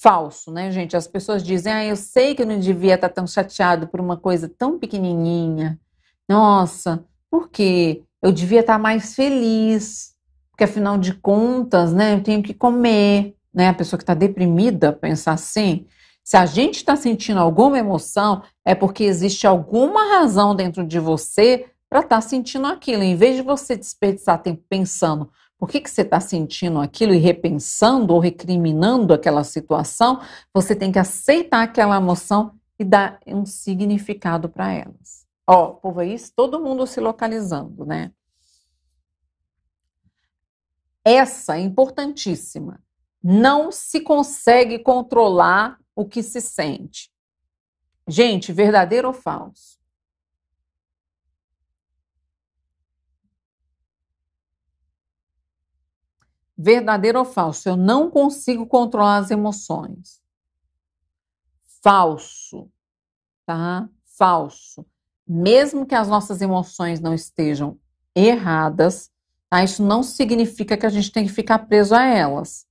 A: falso, né, gente? As pessoas dizem, ah, eu sei que eu não devia estar tá tão chateado por uma coisa tão pequenininha. Nossa, por quê? Eu devia estar tá mais feliz, porque afinal de contas, né, eu tenho que comer, né? A pessoa que está deprimida pensa assim. Se a gente está sentindo alguma emoção, é porque existe alguma razão dentro de você para estar tá sentindo aquilo. Em vez de você desperdiçar tempo pensando por que, que você está sentindo aquilo e repensando ou recriminando aquela situação, você tem que aceitar aquela emoção e dar um significado para elas. Ó, oh, povo, é isso? Todo mundo se localizando, né? Essa é importantíssima. Não se consegue controlar o que se sente. Gente, verdadeiro ou falso? Verdadeiro ou falso? Eu não consigo controlar as emoções. Falso, tá? Falso. Mesmo que as nossas emoções não estejam erradas, tá? isso não significa que a gente tem que ficar preso a elas.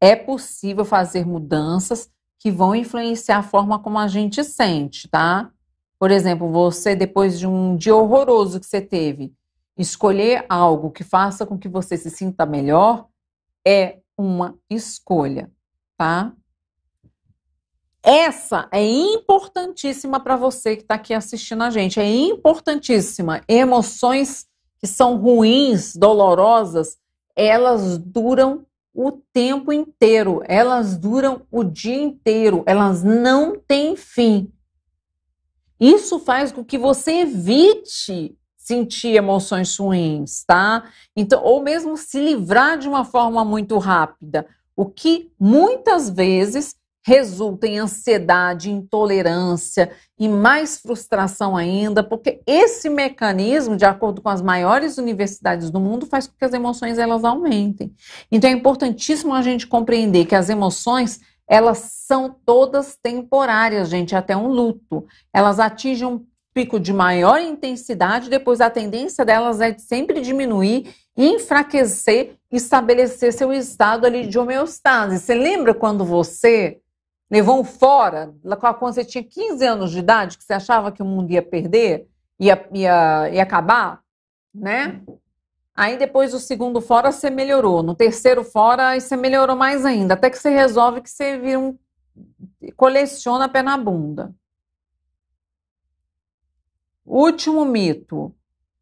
A: É possível fazer mudanças que vão influenciar a forma como a gente sente, tá? Por exemplo, você, depois de um dia horroroso que você teve, Escolher algo que faça com que você se sinta melhor é uma escolha, tá? Essa é importantíssima para você que está aqui assistindo a gente. É importantíssima. Emoções que são ruins, dolorosas, elas duram o tempo inteiro, elas duram o dia inteiro, elas não têm fim. Isso faz com que você evite sentir emoções ruins, tá? Então, ou mesmo se livrar de uma forma muito rápida, o que muitas vezes resulta em ansiedade, intolerância e mais frustração ainda, porque esse mecanismo, de acordo com as maiores universidades do mundo, faz com que as emoções elas aumentem. Então é importantíssimo a gente compreender que as emoções elas são todas temporárias, gente, até um luto. Elas atingem um pico de maior intensidade, depois a tendência delas é de sempre diminuir, enfraquecer estabelecer seu estado ali de homeostase. Você lembra quando você levou um fora, quando você tinha 15 anos de idade, que você achava que o mundo ia perder, ia, ia, ia acabar, né? Aí depois do segundo fora você melhorou, no terceiro fora você melhorou mais ainda, até que você resolve que você vira um coleciona pé na bunda. Último mito: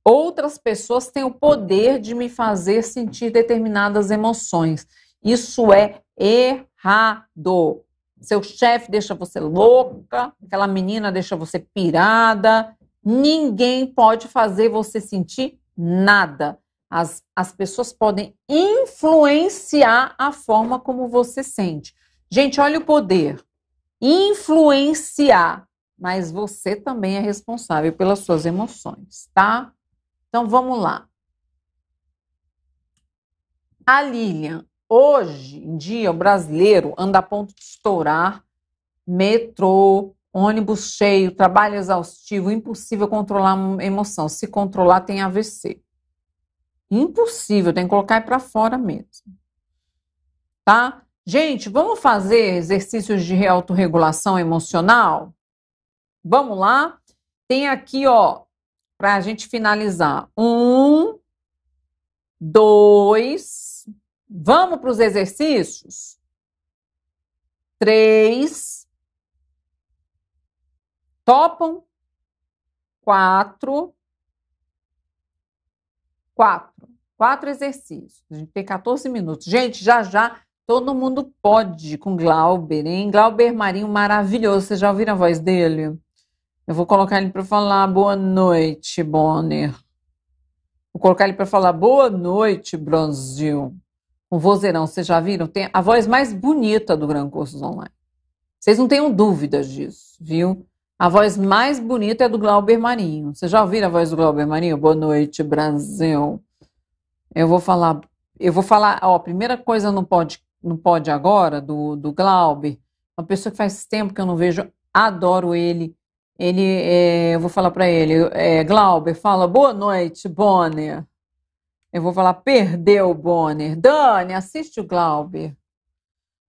A: outras pessoas têm o poder de me fazer sentir determinadas emoções. Isso é errado. Seu chefe deixa você louca, aquela menina deixa você pirada. Ninguém pode fazer você sentir nada. As, as pessoas podem influenciar a forma como você sente. Gente, olha o poder. Influenciar mas você também é responsável pelas suas emoções, tá? Então vamos lá. A Lilian, hoje em dia o brasileiro anda a ponto de estourar metrô, ônibus cheio, trabalho exaustivo, impossível controlar a emoção. Se controlar tem AVC. Impossível, tem que colocar para fora mesmo. Tá? Gente, vamos fazer exercícios de autorregulação emocional? Vamos lá. Tem aqui, ó, para a gente finalizar. Um, dois. Vamos para os exercícios? Três. Topam? Quatro. Quatro. Quatro exercícios. A gente tem 14 minutos. Gente, já já todo mundo pode com Glauber, hein? Glauber Marinho maravilhoso. Vocês já ouviram a voz dele? Eu vou colocar ele para falar boa noite, Bonner. Vou colocar ele para falar boa noite, Brasil. Um vozeirão, vocês já viram? Tem a voz mais bonita do Gran Cursos Online. Vocês não tenham dúvidas disso, viu? A voz mais bonita é do Glauber Marinho. Vocês já ouviram a voz do Glauber Marinho? Boa noite, Brasil. Eu vou falar, eu vou falar, ó, a primeira coisa não pode, não pode agora do, do Glauber, uma pessoa que faz tempo que eu não vejo, adoro ele ele, é, eu vou falar para ele, é, Glauber, fala boa noite, Bonner. Eu vou falar, perdeu, Bonner. Dani, assiste o Glauber.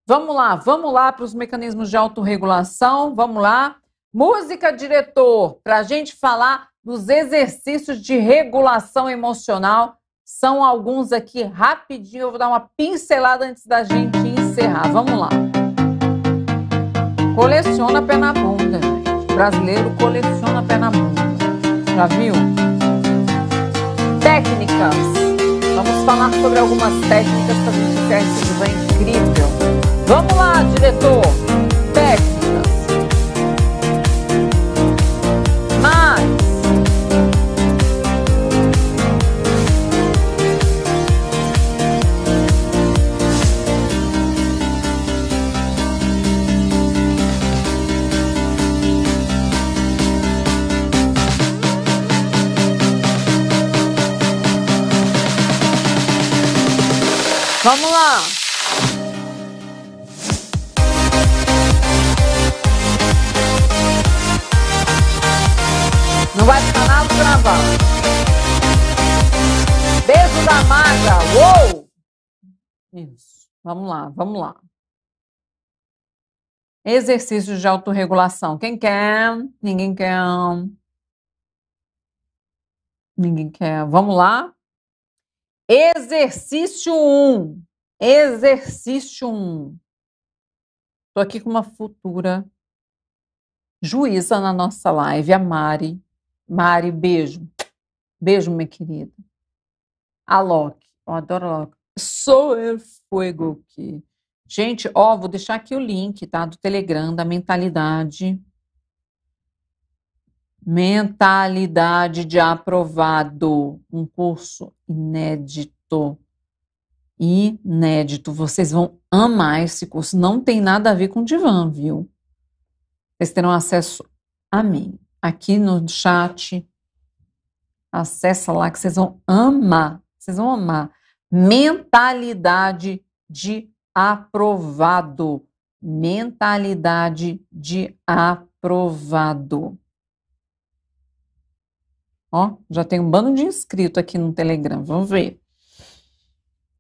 A: Vamos lá, vamos lá para os mecanismos de autorregulação, vamos lá. Música, diretor, para a gente falar dos exercícios de regulação emocional. São alguns aqui rapidinho, eu vou dar uma pincelada antes da gente encerrar. Vamos lá. Coleciona pé na bunda, gente. Brasileiro coleciona pé na bunda. Já viu? Técnicas. Vamos falar sobre algumas técnicas para a gente ter esse incrível. Vamos lá, diretor! Vamos lá! Não vai ficar nada travado. Beijo da maga. Uou! Isso. Vamos lá, vamos lá. Exercícios de autorregulação. Quem quer? Ninguém quer. Ninguém quer. Vamos lá? Exercício 1. Exercício 1. Estou aqui com uma futura juíza na nossa live, a Mari. Mari, beijo. Beijo, minha querida. A Loki. Eu adoro a Loki. Sou eu fuego aqui. Gente, ó, vou deixar aqui o link, tá? Do Telegram, da mentalidade. Mentalidade de aprovado. Um curso inédito. Inédito. Vocês vão amar esse curso. Não tem nada a ver com divã, viu? Vocês terão acesso a mim aqui no chat. Acessa lá que vocês vão amar. Vocês vão amar. Mentalidade de aprovado. Mentalidade de aprovado. Ó, já tem um bando de inscrito aqui no Telegram, vamos ver.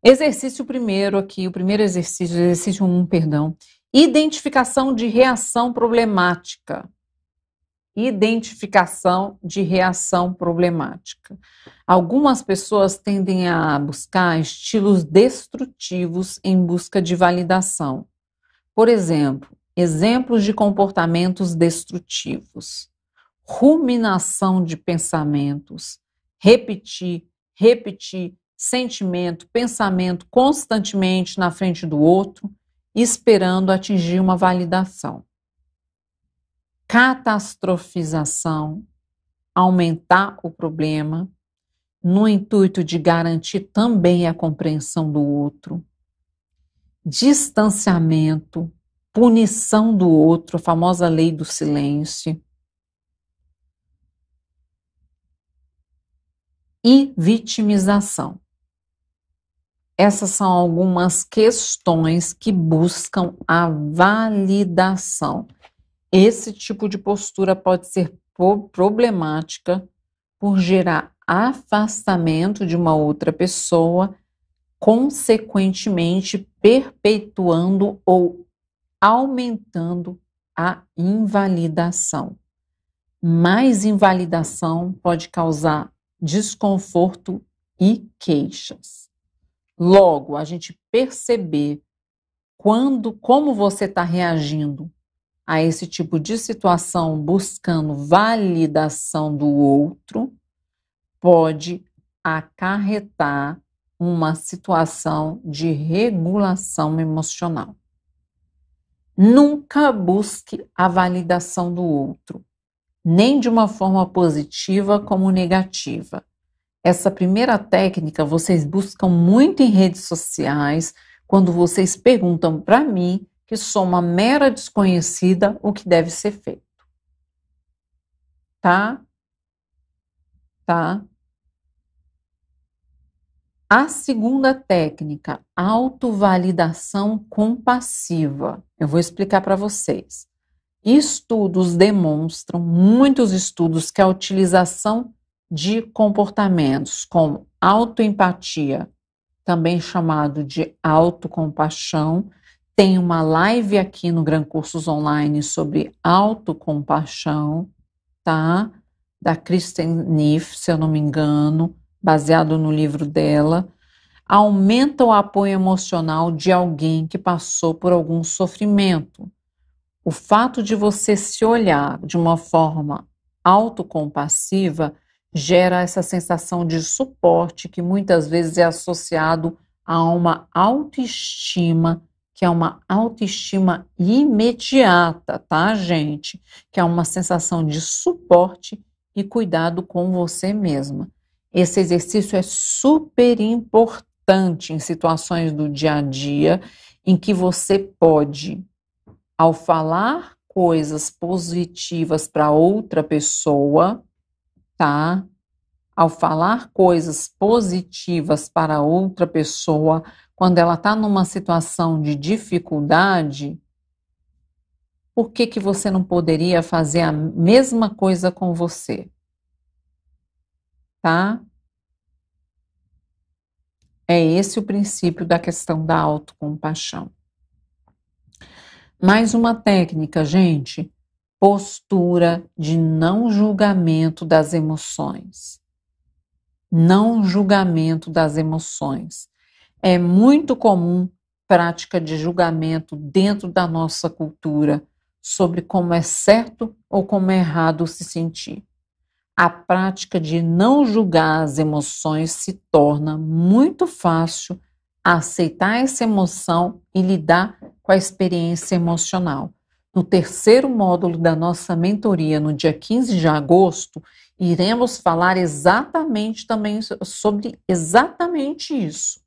A: Exercício primeiro aqui, o primeiro exercício, exercício 1, um, perdão. Identificação de reação problemática. Identificação de reação problemática. Algumas pessoas tendem a buscar estilos destrutivos em busca de validação. Por exemplo, exemplos de comportamentos destrutivos ruminação de pensamentos, repetir, repetir sentimento, pensamento constantemente na frente do outro, esperando atingir uma validação. Catastrofização, aumentar o problema, no intuito de garantir também a compreensão do outro. Distanciamento, punição do outro, a famosa lei do silêncio e vitimização. Essas são algumas questões que buscam a validação. Esse tipo de postura pode ser problemática por gerar afastamento de uma outra pessoa, consequentemente perpetuando ou aumentando a invalidação. Mais invalidação pode causar desconforto e queixas. Logo, a gente perceber quando, como você está reagindo a esse tipo de situação, buscando validação do outro, pode acarretar uma situação de regulação emocional. Nunca busque a validação do outro nem de uma forma positiva como negativa. Essa primeira técnica vocês buscam muito em redes sociais, quando vocês perguntam para mim, que sou uma mera desconhecida, o que deve ser feito. Tá? Tá? A segunda técnica, autovalidação compassiva. Eu vou explicar para vocês. Estudos demonstram, muitos estudos, que a utilização de comportamentos como autoempatia, também chamado de autocompaixão, tem uma live aqui no Gran Cursos Online sobre autocompaixão, tá? Da Kristen Neff, se eu não me engano, baseado no livro dela aumenta o apoio emocional de alguém que passou por algum sofrimento. O fato de você se olhar de uma forma autocompassiva gera essa sensação de suporte que muitas vezes é associado a uma autoestima que é uma autoestima imediata, tá, gente? Que é uma sensação de suporte e cuidado com você mesma. Esse exercício é super importante em situações do dia a dia em que você pode ao falar coisas positivas para outra pessoa, tá? Ao falar coisas positivas para outra pessoa, quando ela está numa situação de dificuldade, por que, que você não poderia fazer a mesma coisa com você? Tá? É esse o princípio da questão da autocompaixão. Mais uma técnica, gente: postura de não julgamento das emoções. Não julgamento das emoções. É muito comum prática de julgamento dentro da nossa cultura sobre como é certo ou como é errado se sentir. A prática de não julgar as emoções se torna muito fácil aceitar essa emoção e lidar com a experiência emocional. No terceiro módulo da nossa mentoria, no dia 15 de agosto, iremos falar exatamente também sobre exatamente isso,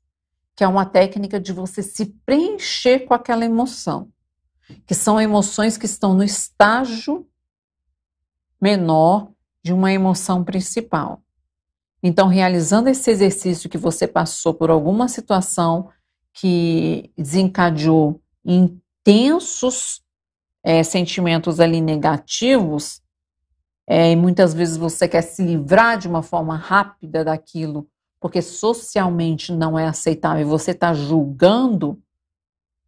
A: que é uma técnica de você se preencher com aquela emoção, que são emoções que estão no estágio menor de uma emoção principal. Então, realizando esse exercício que você passou por alguma situação que desencadeou intensos é, sentimentos ali negativos, é, e muitas vezes você quer se livrar de uma forma rápida daquilo, porque socialmente não é aceitável, você está julgando,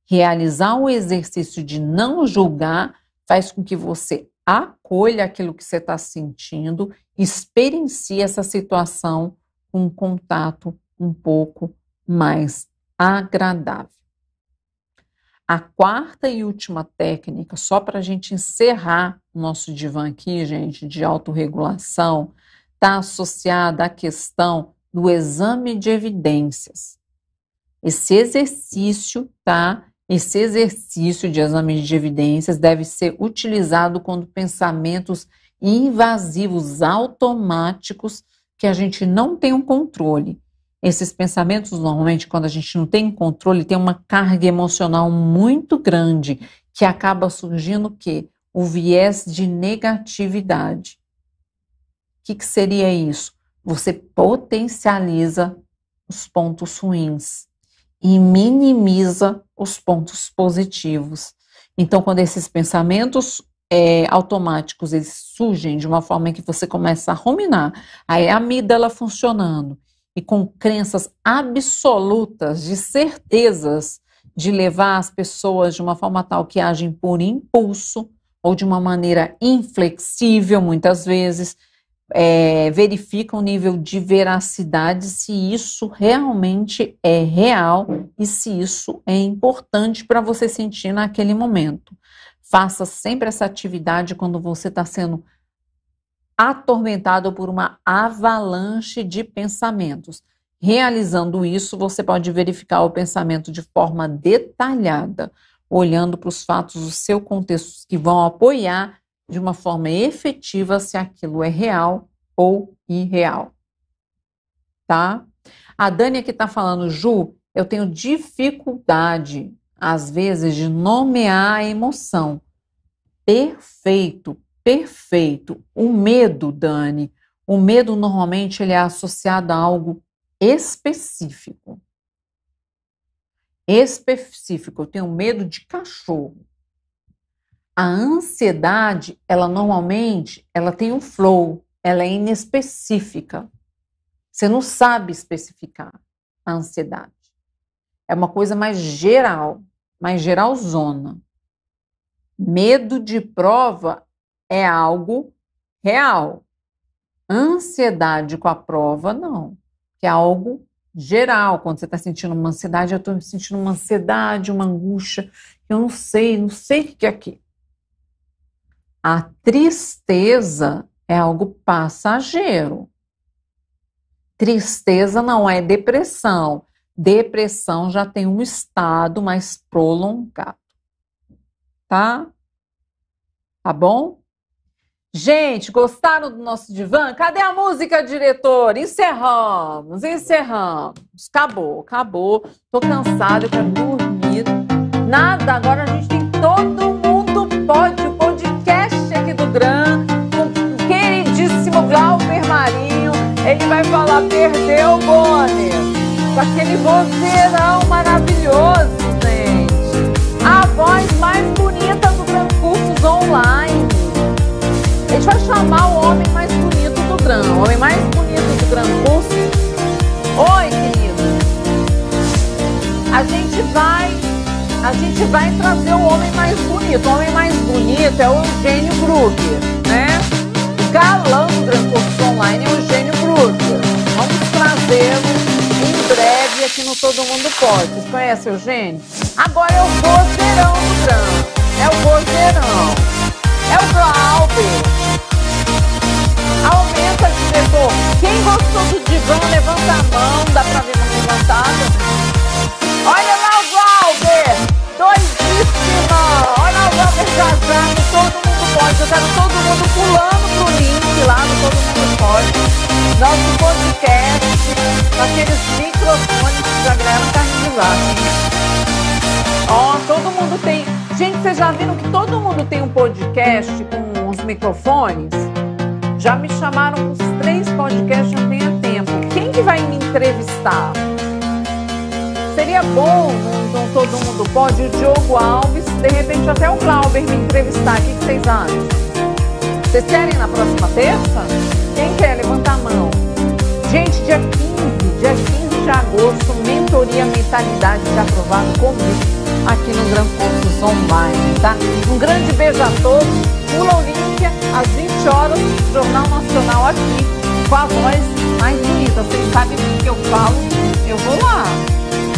A: realizar o exercício de não julgar faz com que você acolha aquilo que você está sentindo, experiencie essa situação com um contato um pouco mais agradável. A quarta e última técnica, só para a gente encerrar o nosso divã aqui, gente, de autorregulação, está associada à questão do exame de evidências. Esse exercício, tá? Esse exercício de exame de evidências deve ser utilizado quando pensamentos invasivos automáticos que a gente não tem um controle esses pensamentos, normalmente, quando a gente não tem controle, tem uma carga emocional muito grande, que acaba surgindo o quê? O viés de negatividade. O que, que seria isso? Você potencializa os pontos ruins e minimiza os pontos positivos. Então, quando esses pensamentos é, automáticos eles surgem de uma forma que você começa a ruminar, aí a amígdala funcionando, e com crenças absolutas de certezas de levar as pessoas de uma forma tal que agem por impulso ou de uma maneira inflexível, muitas vezes, é, o nível de veracidade, se isso realmente é real e se isso é importante para você sentir naquele momento. Faça sempre essa atividade quando você está sendo atormentado por uma avalanche de pensamentos. Realizando isso, você pode verificar o pensamento de forma detalhada, olhando para os fatos do seu contexto que vão apoiar de uma forma efetiva se aquilo é real ou irreal. Tá? A Dani que está falando, Ju, eu tenho dificuldade, às vezes, de nomear a emoção. Perfeito, perfeito. O medo, Dani, o medo normalmente ele é associado a algo específico. Específico, eu tenho medo de cachorro. A ansiedade, ela normalmente, ela tem um flow, ela é inespecífica. Você não sabe especificar a ansiedade. É uma coisa mais geral, mais zona Medo de prova é algo real. Ansiedade com a prova, não. Que é algo geral. Quando você está sentindo uma ansiedade, eu estou sentindo uma ansiedade, uma angústia. Eu não sei, não sei o que é aqui. A tristeza é algo passageiro. Tristeza não é depressão. Depressão já tem um estado mais prolongado. Tá? Tá bom? Gente, gostaram do nosso divã? Cadê a música, diretor? Encerramos, encerramos. Acabou, acabou. Tô cansada, eu quero dormir. Nada, agora a gente tem todo mundo pode o podcast aqui do Gran com o queridíssimo Glauber Marinho. Ele vai falar perdeu o Bonner. Com aquele vozeirão maravilhoso. gente vai chamar o homem mais bonito do Gran, o homem mais bonito do Gran Curso. Oi, querido. A gente vai, a gente vai trazer o homem mais bonito. O homem mais bonito é o Eugênio Brug, né? O galã do Gran Curso Online é o Eugênio Brug. Vamos trazê-lo em breve aqui no Todo Mundo Pode. Vocês conhecem o Eugênio? Agora é o vozeirão do Gran. É o vozeirão. É o Glauber. Aumenta, diretor. Quem gostou do divã, levanta a mão. Dá pra ver mão levantada? Olha lá o Glauber. Doidíssima. Olha o Glauber casando. Todo mundo pode. Eu quero todo mundo pulando pro link lá no Todo Mundo Pode. Nosso podcast. com aqueles microfones que já ganharam carrinho tá lá. Ó, todo mundo tem... Gente, vocês já viram que todo mundo tem um podcast com os microfones? Já me chamaram uns três podcasts, não tenha tempo. Quem que vai me entrevistar? Seria bom, não, todo mundo pode, o Diogo Alves, de repente até o Glauber me entrevistar. O que, que vocês acham? Vocês querem na próxima terça? Quem quer? Levanta a mão. Gente, dia 15, dia 15 de agosto, mentoria mentalidade de aprovado comigo aqui no Gran Cursos Online, tá? Um grande beijo a todos. Pula aqui às 20 horas, Jornal Nacional aqui, com a voz mais bonita. Vocês sabem o que eu falo? Eu vou lá.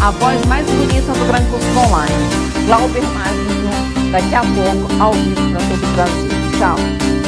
A: A voz mais bonita do Grande Curso Online. Glauber Magno, daqui a pouco, ao vivo para todo o Brasil. Tchau.